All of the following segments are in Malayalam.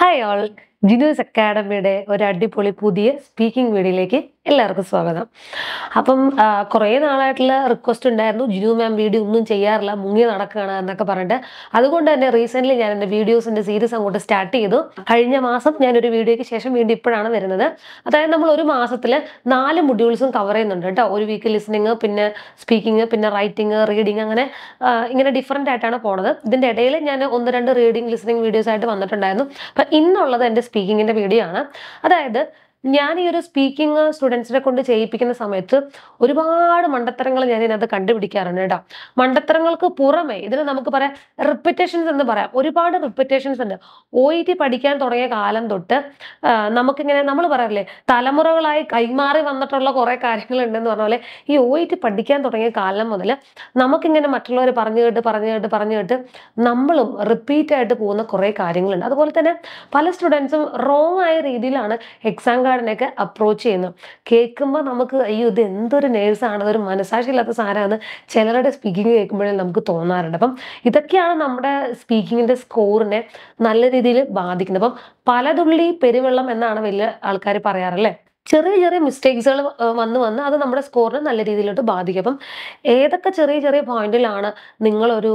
Hi all. ജിനൂസ് അക്കാഡമിയുടെ ഒരു അടിപൊളി പുതിയ സ്പീക്കിംഗ് വീഡിയോയിലേക്ക് എല്ലാവർക്കും സ്വാഗതം അപ്പം കുറേ നാളായിട്ടുള്ള റിക്വസ്റ്റ് ഉണ്ടായിരുന്നു ജിനു മാം വീഡിയോ ഒന്നും ചെയ്യാറില്ല മുങ്ങി നടക്കുകയാണ് എന്നൊക്കെ പറഞ്ഞിട്ട് അതുകൊണ്ട് തന്നെ റീസെൻ്റ്ലി ഞാൻ എൻ്റെ വീഡിയോസിൻ്റെ സീരീസ് അങ്ങോട്ട് സ്റ്റാർട്ട് ചെയ്തു കഴിഞ്ഞ മാസം ഞാനൊരു വീഡിയോയ്ക്ക് ശേഷം വീണ്ടും ഇപ്പോഴാണ് വരുന്നത് അതായത് നമ്മൾ ഒരു മാസത്തിൽ നാല് മൊഡ്യൂൾസും കവർ ചെയ്യുന്നുണ്ട് കേട്ടോ ഒരു വീക്ക് ലിസണിങ് പിന്നെ സ്പീക്കിംഗ് പിന്നെ റൈറ്റിംഗ് റീഡിങ് അങ്ങനെ ഇങ്ങനെ ഡിഫറെൻ്റ് ആയിട്ടാണ് പോണത് ഇതിൻ്റെ ഇടയിൽ ഞാൻ ഒന്ന് രണ്ട് റീഡിങ് ലിസണിങ് വീഡിയോസ് ആയിട്ട് വന്നിട്ടുണ്ടായിരുന്നു അപ്പം ഇന്നുള്ളത് എൻ്റെ സ്പീക്കിങ്ങിന്റെ വീഡിയോ ആണ് അതായത് ഞാൻ ഈ ഒരു സ്പീക്കിംഗ് സ്റ്റുഡൻസിനെ കൊണ്ട് ചെയ്യിപ്പിക്കുന്ന സമയത്ത് ഒരുപാട് മണ്ടത്തരങ്ങൾ ഞാൻ ഇതിനകത്ത് കണ്ടുപിടിക്കാറുണ്ട് കേട്ടോ മണ്ടത്തരങ്ങൾക്ക് പുറമെ ഇതിന് നമുക്ക് പറയാം റിപ്പിറ്റേഷൻസ് എന്ന് പറയാം ഒരുപാട് റിപ്പിറ്റേഷൻസ് ഉണ്ട് ഒ ഇ ടി പഠിക്കാൻ തുടങ്ങിയ കാലം തൊട്ട് നമുക്കിങ്ങനെ നമ്മൾ പറയാറില്ലേ തലമുറകളായി കൈമാറി വന്നിട്ടുള്ള കുറേ കാര്യങ്ങളുണ്ടെന്ന് പറഞ്ഞ പോലെ ഈ ഒ ഇ ടി പഠിക്കാൻ തുടങ്ങിയ കാലം മുതൽ നമുക്കിങ്ങനെ മറ്റുള്ളവർ പറഞ്ഞു കേട്ട് പറഞ്ഞു കേട്ട് പറഞ്ഞു കേട്ട് നമ്മളും റിപ്പീറ്റ് ആയിട്ട് പോകുന്ന കുറേ കാര്യങ്ങളുണ്ട് അതുപോലെ തന്നെ പല സ്റ്റുഡൻസും റോങ് ആയ രീതിയിലാണ് എക്സാം ഗാർഡനൊക്കെ അപ്രോച്ച് ചെയ്യുന്നു കേൾക്കുമ്പോൾ നമുക്ക് അയ്യോ ഇത് എന്തൊരു നേഴ്സാണ് അതൊരു ഇല്ലാത്ത സാധനമാണ് ചിലരുടെ സ്പീക്കിംഗ് കേൾക്കുമ്പോഴേ നമുക്ക് തോന്നാറുണ്ട് അപ്പം ഇതൊക്കെയാണ് നമ്മുടെ സ്പീക്കിങ്ങിൻ്റെ സ്കോറിനെ നല്ല രീതിയിൽ ബാധിക്കുന്നത് അപ്പം പലതുള്ളി പെരുവെള്ളം എന്നാണ് വലിയ ആൾക്കാർ പറയാറല്ലേ ചെറിയ ചെറിയ മിസ്റ്റേക്സുകൾ വന്ന് വന്ന് അത് നമ്മുടെ സ്കോറിനെ നല്ല രീതിയിലോട്ട് ബാധിക്കും അപ്പം ഏതൊക്കെ ചെറിയ ചെറിയ പോയിന്റിലാണ് നിങ്ങളൊരു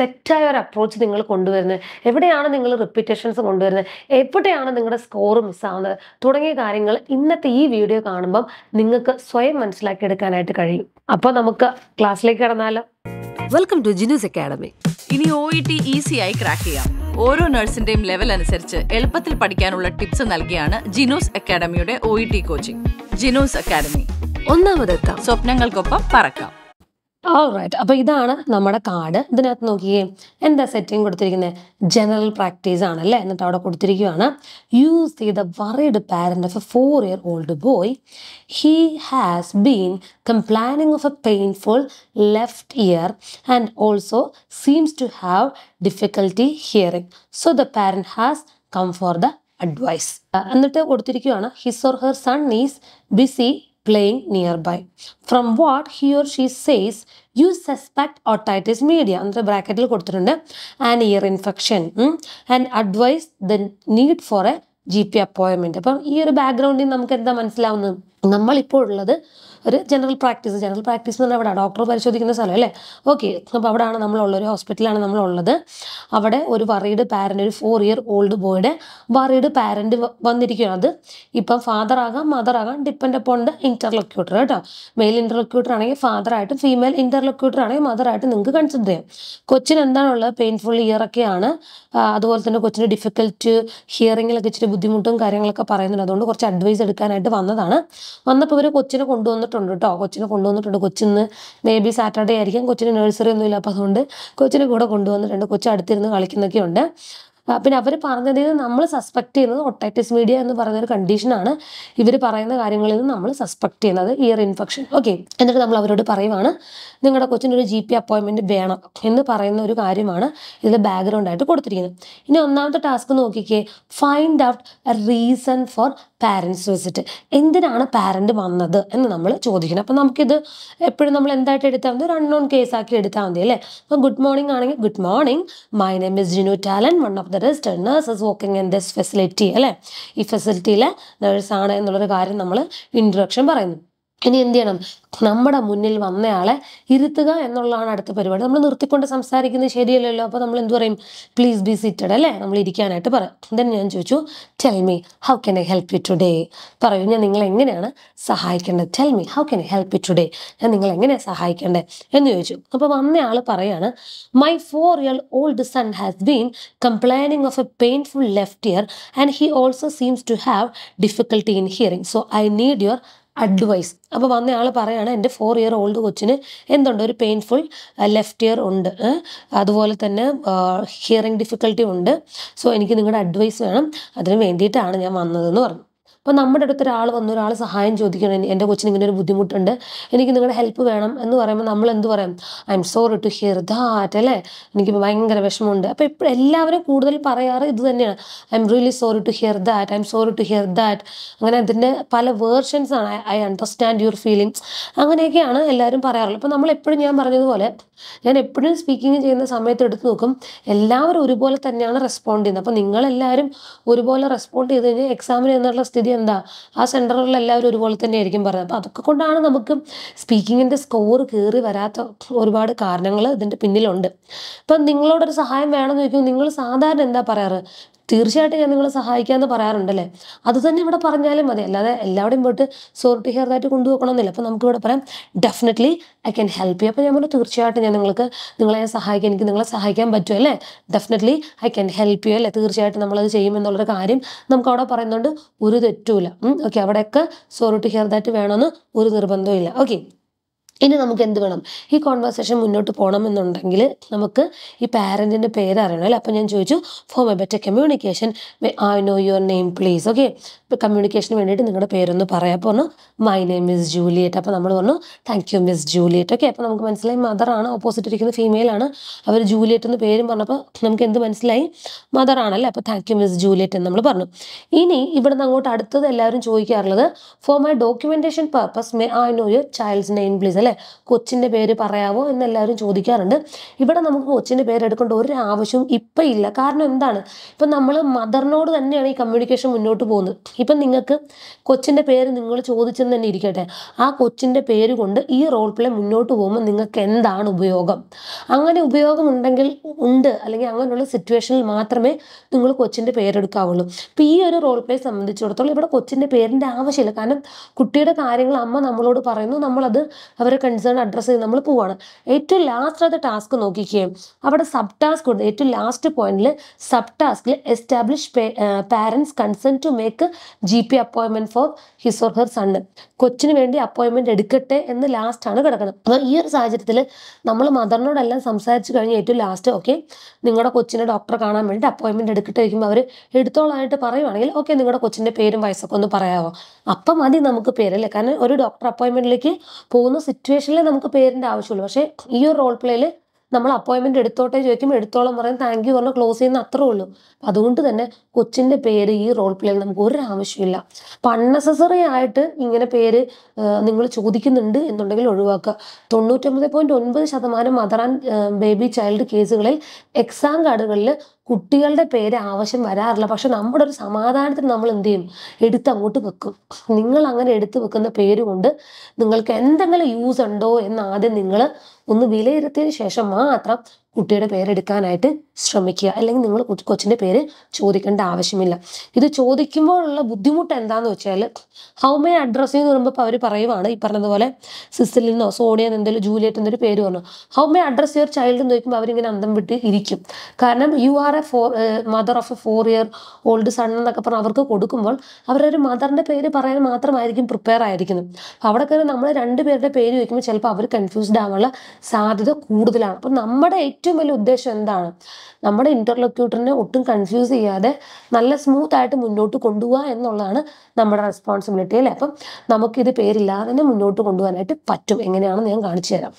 തെറ്റായ ഒരു അപ്രോച്ച് നിങ്ങൾ കൊണ്ടുവരുന്നത് എവിടെയാണ് നിങ്ങൾ റിപ്പീറ്റേഷൻസ് കൊണ്ടുവരുന്നത് എവിടെയാണ് നിങ്ങളുടെ സ്കോർ മിസ്സാവുന്നത് തുടങ്ങിയ കാര്യങ്ങൾ ഇന്നത്തെ ഈ വീഡിയോ കാണുമ്പം നിങ്ങൾക്ക് സ്വയം മനസ്സിലാക്കിയെടുക്കാനായിട്ട് കഴിയും അപ്പോൾ നമുക്ക് ക്ലാസ്സിലേക്ക് കടന്നാലോ വെൽക്കം ടു ജിനൂസ് അക്കാഡമി ഇനി ഒ ഇ ടി ഈസിയായി ക്രാക്ക് ചെയ്യാം ഓരോ നഴ്സിന്റെയും ലെവൽ അനുസരിച്ച് എളുപ്പത്തിൽ പഠിക്കാനുള്ള ടിപ്സ് നൽകിയാണ് ജിനോസ് അക്കാഡമിയുടെ O E T coaching Jinu's Academy ഒന്നാമതെത്താം സ്വപ്നങ്ങൾക്കൊപ്പം പറക്കാം റൈറ്റ് അപ്പോൾ ഇതാണ് നമ്മുടെ കാർഡ് ഇതിനകത്ത് നോക്കിയേ എന്താ സെറ്റിംഗ് കൊടുത്തിരിക്കുന്നത് ജനറൽ പ്രാക്ടീസ് ആണ് അല്ലേ എന്നിട്ട് അവിടെ കൊടുത്തിരിക്കുകയാണ് യൂസ് ചെയ്ത worried parent of a four year old boy he has been complaining of a painful left ear and also seems to have difficulty hearing so the parent has come for the advice എന്നിട്ട് കൊടുത്തിരിക്കുകയാണ് his or her son is busy playing nearby from what he or she says you suspect otitis media എന്നിട്ട് ബ്രാക്കറ്റിൽ കൊടുത്തിട്ടുണ്ട് and ear infection and advise the need for a G P appointment അപ്പം ഈ ഒരു ബാക്ക്ഗ്രൗണ്ടിൽ നമുക്ക് എന്താ മനസ്സിലാവുന്നത് നമ്മളിപ്പോൾ ഉള്ളത് ഒരു ജനറൽ പ്രാക്ടീസ് ജനറൽ പ്രാക്ടീസ് എന്ന് പറഞ്ഞാൽ അവിടെ ഡോക്ടർ പരിശോധിക്കുന്ന സ്ഥലം അല്ലേ ഓക്കെ അപ്പോൾ അവിടെയാണ് നമ്മളുള്ളത് ഒരു ഹോസ്പിറ്റലാണ് നമ്മളുള്ളത് അവിടെ ഒരു വറീഡ് പാരൻ്റ് ഒരു ഫോർ ഇയർ ഓൾഡ് ബോയുടെ വറീഡ് പാരൻ്റ് വന്നിരിക്കുകയാണ് അത് ഇപ്പം ഫാദർ ആകാം മദർ ആകാം ഡിപ്പെൻഡ് അപ്പോൺ ദ ഇൻ്റർലൊക്യൂട്ടർ കേട്ടോ മെയിൽ ഇൻ്റർലൊക്യൂട്ടർ ആണെങ്കിൽ ഫാദർ ആയിട്ട് ഫീമെയിൽ ഇൻ്റർലൊക്യൂട്ടർ ആണെങ്കിൽ മദർ ആയിട്ട് നിങ്ങൾക്ക് കൺസിഡർ ചെയ്യാം കൊച്ചിന് എന്താണുള്ളത് പെയിൻഫുൾ ഇയർ ഒക്കെയാണ് അതുപോലെ തന്നെ കൊച്ചിന് ഡിഫിക്കൽറ്റ് ഹിയറിങ്ങിലൊക്കെ ഇച്ചിരി ബുദ്ധിമുട്ടും കാര്യങ്ങളൊക്കെ പറയുന്നുണ്ട് അതുകൊണ്ട് കുറച്ച് അഡ്വൈസ് എടുക്കാനായിട്ട് വന്നതാണ് വന്നപ്പോൾ ഇവർ കൊച്ചിനെ കൊണ്ടുവന്നിട്ടുണ്ട് കേട്ടോ കൊച്ചിനെ കൊണ്ടുവന്നിട്ടുണ്ട് കൊച്ചിന്ന് ബി സാറ്റർഡേ ആയിരിക്കും കൊച്ചിന് നഴ്സറി ഒന്നുമില്ല അപ്പോൾ അതുകൊണ്ട് കൊച്ചിനെ കൂടെ കൊണ്ടുവന്നിട്ടുണ്ട് കൊച്ചു അടുത്തിരുന്ന് കളിക്കുന്നൊക്കെ ഉണ്ട് പിന്നെ അവർ പറഞ്ഞതിൽ നമ്മൾ സസ്പെക്ട് ചെയ്യുന്നത് ഒട്ടൈറ്റിസ് മീഡിയ എന്ന് പറയുന്ന ഒരു കണ്ടീഷനാണ് ഇവർ പറയുന്ന കാര്യങ്ങളിൽ നിന്ന് നമ്മൾ സസ്പെക്ട് ചെയ്യുന്നത് ഇയർ ഇൻഫെക്ഷൻ ഓക്കെ എന്നിട്ട് നമ്മൾ അവരോട് പറയുവാണ് നിങ്ങളുടെ കൊച്ചിന് ഒരു ജി പി അപ്പോയിൻമെൻറ്റ് വേണം എന്ന് പറയുന്ന ഒരു കാര്യമാണ് ഇതിൽ ബാക്ക്ഗ്രൗണ്ട് ആയിട്ട് കൊടുത്തിരിക്കുന്നത് ഇനി ഒന്നാമത്തെ ടാസ്ക് നോക്കിക്കേ find out a reason for parents visit എന്തിനാണ് പാരൻ്റ് വന്നത് എന്ന് നമ്മൾ ചോദിക്കണം അപ്പം നമുക്കിത് എപ്പോഴും നമ്മൾ എന്തായിട്ട് എടുത്താൽ മതി ഒരു അൺനോൺ കേസാക്കി എടുത്താൽ മതി അല്ലേ അപ്പോൾ ഗുഡ് മോർണിംഗ് ആണെങ്കിൽ good morning my name is Jinu Talan one of the there is ten nurses working in this facility അല്ലേ ഈ ഫെസിലിറ്റിയിലെ നേഴ്സാണ് എന്നുള്ളൊരു കാര്യം നമ്മൾ ഇൻട്രൊഡക്ഷൻ പറയുന്നു ഇനി എന്ത് ചെയ്യണം നമ്മുടെ മുന്നിൽ വന്നയാളെ ഇരുത്തുക എന്നുള്ളതാണ് അടുത്ത പരിപാടി നമ്മൾ നിർത്തിക്കൊണ്ട് സംസാരിക്കുന്നത് ശരിയല്ലല്ലോ അപ്പോൾ നമ്മൾ എന്ത് പറയും പ്ലീസ് ബി സിറ്റഡ് അല്ലേ നമ്മൾ ഇരിക്കാനായിട്ട് പറയാം ദെൻ ഞാൻ ചോദിച്ചു tell me how can I help you today പറയൂ ഞാൻ നിങ്ങളെ എങ്ങനെയാണ് സഹായിക്കേണ്ടത് tell me how can I help you today ഞാൻ നിങ്ങളെ എങ്ങനെയാണ് സഹായിക്കേണ്ടത് എന്ന് ചോദിച്ചു അപ്പോൾ വന്നയാൾ പറയാണ് my four year old son has been complaining of a painful left ear and he also seems to have difficulty in hearing so I need your advice അപ്പോൾ വന്ന ആൾ പറയുകയാണ് എൻ്റെ ഫോർ ഇയർ ഓൾഡ് കൊച്ചിന് എന്തുണ്ട് ഒരു പെയിൻഫുൾ ലെഫ്റ്റ് ഇയർ ഉണ്ട് അതുപോലെ തന്നെ ഹിയറിംഗ് ഡിഫിക്കൽറ്റി ഉണ്ട് സോ എനിക്ക് നിങ്ങളുടെ അഡ്വൈസ് വേണം അതിന് വേണ്ടിയിട്ടാണ് ഞാൻ വന്നതെന്ന് പറഞ്ഞു അപ്പോൾ നമ്മുടെ അടുത്ത് ഒരാൾ വന്ന് ഒരാൾ സഹായം ചോദിക്കണം എൻ്റെ കൊച്ചിന് ഇങ്ങനെ ഒരു ബുദ്ധിമുട്ടുണ്ട് എനിക്ക് നിങ്ങളുടെ ഹെൽപ്പ് വേണം എന്ന് പറയുമ്പോൾ നമ്മൾ എന്ത് പറയും I'm sorry to hear that അല്ലേ എനിക്ക് ഭയങ്കര വിഷമമുണ്ട് അപ്പോൾ ഇപ്പോൾ എല്ലാവരും കൂടുതൽ പറയാറ് ഇത് തന്നെയാണ് I'm really sorry to hear that I'm sorry to hear that അങ്ങനെ അതിൻ്റെ പല വേർഷൻസ് ആണ് ഐ അണ്ടർസ്റ്റാൻഡ് യുവർ ഫീലിങ്സ് അങ്ങനെയൊക്കെയാണ് എല്ലാവരും പറയാറുള്ളത് അപ്പോൾ നമ്മൾ എപ്പോഴും ഞാൻ പറഞ്ഞതുപോലെ ഞാൻ എപ്പോഴും സ്പീക്കിംഗ് ചെയ്യുന്ന സമയത്ത് എടുത്തു നോക്കും എല്ലാവരും ഒരുപോലെ തന്നെയാണ് റെസ്പോണ്ട് ചെയ്യുന്നത് അപ്പോൾ നിങ്ങളെല്ലാവരും ഒരുപോലെ റെസ്പോണ്ട് ചെയ്ത് കഴിഞ്ഞാൽ എക്സാമിന് എന്നുള്ള സ്ഥിതി എന്താ ആ സെൻറ്ററുകളിൽ എല്ലാവരും ഒരുപോലെ തന്നെ ആയിരിക്കും പറയുന്നത് അപ്പോൾ അതൊക്കെ കൊണ്ടാണ് നമുക്ക് സ്പീക്കിങ്ങിൻ്റെ സ്കോർ കയറി വരാത്ത ഒരുപാട് കാരണങ്ങൾ ഇതിൻ്റെ പിന്നിലുണ്ട് ഇപ്പം നിങ്ങളോടൊരു സഹായം വേണമെന്ന് ചോദിക്കുമ്പോൾ നിങ്ങൾ സാധാരണ എന്താ പറയാറ് തീർച്ചയായിട്ടും ഞാൻ നിങ്ങളെ സഹായിക്കാമെന്ന് പറയാറുണ്ടല്ലേ അത് തന്നെ ഇവിടെ പറഞ്ഞാലും മതി അല്ലാതെ എല്ലാവരുടെയും പോയിട്ട് സോറി ഹിയർതായിട്ട് കൊണ്ടുപോകണമെന്നില്ല അപ്പോൾ നമുക്ക് ഇവിടെ പറയാം definitely I can help you അപ്പോൾ ഞാൻ പറഞ്ഞു തീർച്ചയായിട്ടും ഞാൻ നിങ്ങൾക്ക് നിങ്ങളെ സഹായിക്കാം എനിക്ക് നിങ്ങളെ സഹായിക്കാൻ പറ്റും അല്ലേ definitely I can help you അല്ലേ തീർച്ചയായിട്ടും നമ്മളത് ചെയ്യുമെന്നുള്ളൊരു കാര്യം നമുക്ക് അവിടെ പറയുന്നുണ്ട് ഒരു തെറ്റുമില്ല ഓക്കെ അവിടെയൊക്കെ സോർട്ട് ടു ഹിയർ ദാറ്റ് വേണമെന്ന് ഒരു നിർബന്ധവും ഇല്ല ഓക്കെ ഇനി നമുക്ക് എന്ത് വേണം ഈ കോൺവെർസേഷൻ മുന്നോട്ട് പോകണമെന്നുണ്ടെങ്കിൽ നമുക്ക് ഈ പാരൻറ്റിൻ്റെ പേര് അറിയണം അല്ലേ അപ്പോൾ ഞാൻ ചോദിച്ചു for my better communication I know your name please okay കമ്മ്യൂണിക്കേഷന് വേണ്ടിയിട്ട് നിങ്ങളുടെ പേരൊന്ന് പറയാം അപ്പോൾ പറഞ്ഞു മൈ നെയിം മിസ് ജൂലിയറ്റ് അപ്പോൾ നമ്മൾ പറഞ്ഞു thank you Miss Juliet okay അപ്പോൾ നമുക്ക് മനസ്സിലായി മദറാണ് ഓപ്പോസിറ്റ് ഇരിക്കുന്ന ഫീമെയിലാണ് അവർ ജൂലിയറ്റ് എന്ന് പേരും പറഞ്ഞപ്പോൾ നമുക്ക് എന്ത് മനസ്സിലായി മദറാണല്ലേ അപ്പോൾ താങ്ക് യു മിസ് ജൂലിയറ്റ് എന്ന് നമ്മൾ പറഞ്ഞു ഇനി ഇവിടുന്ന് അങ്ങോട്ട് അടുത്തത് എല്ലാവരും ചോദിക്കാറുള്ളത് for my documentation purpose may I know your child's name please അല്ലേ കൊച്ചിൻ്റെ പേര് പറയാവോ എന്നെല്ലാവരും ചോദിക്കാറുണ്ട് ഇവിടെ നമുക്ക് കൊച്ചിൻ്റെ പേര് എടുക്കേണ്ട ഒരു ആവശ്യവും ഇപ്പം ഇല്ല കാരണം എന്താണ് ഇപ്പം നമ്മൾ മദറിനോട് തന്നെയാണ് ഈ കമ്മ്യൂണിക്കേഷൻ മുന്നോട്ട് പോകുന്നത് ഇപ്പം നിങ്ങൾക്ക് കൊച്ചിൻ്റെ പേര് നിങ്ങൾ ചോദിച്ചെന്ന് തന്നെ ഇരിക്കട്ടെ ആ കൊച്ചിൻ്റെ പേര് കൊണ്ട് ഈ റോൾ പ്ലേ മുന്നോട്ട് പോകുമ്പോൾ നിങ്ങൾക്ക് എന്താണ് ഉപയോഗം അങ്ങനെ ഉപയോഗമുണ്ടെങ്കിൽ ഉണ്ട് അല്ലെങ്കിൽ അങ്ങനെയുള്ള സിറ്റുവേഷനിൽ മാത്രമേ നിങ്ങൾ കൊച്ചിൻ്റെ പേരെടുക്കാവുള്ളൂ ഇപ്പം ഈ ഒരു റോൾ പ്ലേ സംബന്ധിച്ചിടത്തോളം ഇവിടെ കൊച്ചിൻ്റെ പേരിൻ്റെ ആവശ്യമില്ല കാരണം കുട്ടിയുടെ കാര്യങ്ങൾ അമ്മ നമ്മളോട് പറയുന്നു നമ്മളത് അവരെ ഒരു കൺസേൺ അഡ്രസ്സ് ചെയ്ത് നമ്മൾ പോവാണ് ഏറ്റവും ലാസ്റ്റ് ടാസ്ക് നോക്കിക്കുകയും അവിടെ സബ് ടാസ്ക് ഉണ്ട് ഏറ്റവും ലാസ്റ്റ് പോയിന്റിൽ സബ് ടാസ്കിൽ establish parents concern to make G P അപ്പോയിൻമെന്റ് for his or her son കൊച്ചിന് വേണ്ടി അപ്പോയിൻമെന്റ് എടുക്കട്ടെ എന്ന് ലാസ്റ്റ് ആണ് കിടക്കുന്നത് അപ്പോൾ ഈ ഒരു സാഹചര്യത്തിൽ നമ്മൾ മദറിനോടെല്ലാം സംസാരിച്ച് കഴിഞ്ഞ് ഏറ്റവും ലാസ്റ്റ് ഓക്കെ നിങ്ങളുടെ കൊച്ചിനെ ഡോക്ടറെ കാണാൻ വേണ്ടി അപ്പോയിൻമെന്റ് എടുക്കട്ടെ ചോദിക്കുമ്പോൾ അവർ എടുത്തോളായിട്ട് പറയുവാണെങ്കിൽ ഓക്കെ നിങ്ങളുടെ കൊച്ചിൻ്റെ പേരും വയസ്സൊക്കെ ഒന്ന് പറയാമോ അപ്പം മതി നമുക്ക് പേരല്ലേ കാരണം ഒരു ഡോക്ടർ അപ്പോയിൻമെന്റിലേക്ക് പോകുന്ന സിറ്റുവേഷൻ സിറ്റുവേഷനിൽ നമുക്ക് പേരിൻ്റെ ആവശ്യമുള്ളൂ പക്ഷേ ഈ ഒരു റോൾ പ്ലേയിൽ നമ്മൾ അപ്പോയിൻമെൻറ്റ് എടുത്തോട്ടെ ചോദിക്കുമ്പോൾ എടുത്തോളം പറയും താങ്ക് യു പറഞ്ഞാൽ ക്ലോസ് ചെയ്യുന്ന അത്രേ ഉള്ളൂ അതുകൊണ്ട് തന്നെ കൊച്ചിൻ്റെ പേര് ഈ റോൾ പ്ലേയിൽ നമുക്ക് ഒരു ആവശ്യമില്ല അപ്പം അൺനെസസറി ആയിട്ട് ഇങ്ങനെ പേര് നിങ്ങൾ ചോദിക്കുന്നുണ്ട് എന്നുണ്ടെങ്കിൽ ഒഴിവാക്കുക തൊണ്ണൂറ്റൊമ്പത് പോയിൻറ്റ് ഒൻപത് ശതമാനം മദർ ആൻഡ് ബേബി ചൈൽഡ് കേസുകളിൽ എക്സാം കാർഡുകളിൽ കുട്ടികളുടെ പേര് ആവശ്യം വരാറില്ല പക്ഷെ നമ്മുടെ ഒരു സമാധാനത്തിന് നമ്മൾ എന്ത് ചെയ്യും എടുത്ത് അങ്ങോട്ട് വെക്കും നിങ്ങൾ അങ്ങനെ എടുത്ത് വെക്കുന്ന പേര് കൊണ്ട് നിങ്ങൾക്ക് എന്തെങ്കിലും യൂസ് ഉണ്ടോ എന്ന് ആദ്യം നിങ്ങൾ ഒന്ന് വിലയിരുത്തിയതിനു ശേഷം മാത്രം കുട്ടിയുടെ പേരെടുക്കാനായിട്ട് ശ്രമിക്കുക അല്ലെങ്കിൽ നിങ്ങൾ കൊച്ചിൻ്റെ പേര് ചോദിക്കേണ്ട ആവശ്യമില്ല ഇത് ചോദിക്കുമ്പോഴുള്ള ബുദ്ധിമുട്ട് എന്താണെന്ന് വെച്ചാൽ ഹൗ മേ അഡ്രസ് എന്ന് പറയുമ്പോൾ അവർ പറയുവാണ് ഈ പറഞ്ഞതുപോലെ സിസ്റ്റലിൽ നിന്നോ സോണിയ എന്തെങ്കിലും ജൂലിയറ്റ് എന്നൊരു പേര് പറഞ്ഞു how may address your child എന്ന് ചോദിക്കുമ്പോൾ അവരിങ്ങനെ അന്തം വിട്ട് ഇരിക്കും കാരണം you are a four mother of a four year old son എന്നൊക്കെ പറഞ്ഞ് അവർക്ക് കൊടുക്കുമ്പോൾ അവരൊരു മദറിൻ്റെ പേര് പറയാൻ മാത്രമായിരിക്കും പ്രിപ്പയർ ആയിരിക്കുന്നത് അവിടെ കയറി നമ്മൾ രണ്ട് പേരുടെ പേര് ചോദിക്കുമ്പോൾ ചിലപ്പോൾ അവർ കൺഫ്യൂസ്ഡ് ആവാനുള്ള സാധ്യത കൂടുതലാണ് അപ്പം നമ്മുടെ ഏറ്റവും വലിയ ഉദ്ദേശം എന്താണ് നമ്മുടെ ഇന്റർലൊക്യൂട്ടറിനെ ഒട്ടും കൺഫ്യൂസ് ചെയ്യാതെ നല്ല സ്മൂത്ത് ആയിട്ട് മുന്നോട്ട് കൊണ്ടുപോകുക എന്നുള്ളതാണ് നമ്മുടെ റെസ്പോൺസിബിലിറ്റി അല്ലേ അപ്പം നമുക്കിത് പേരില്ലാതെ തന്നെ മുന്നോട്ട് കൊണ്ടുപോകാനായിട്ട് പറ്റും എങ്ങനെയാണെന്ന് ഞാൻ കാണിച്ചു തരാം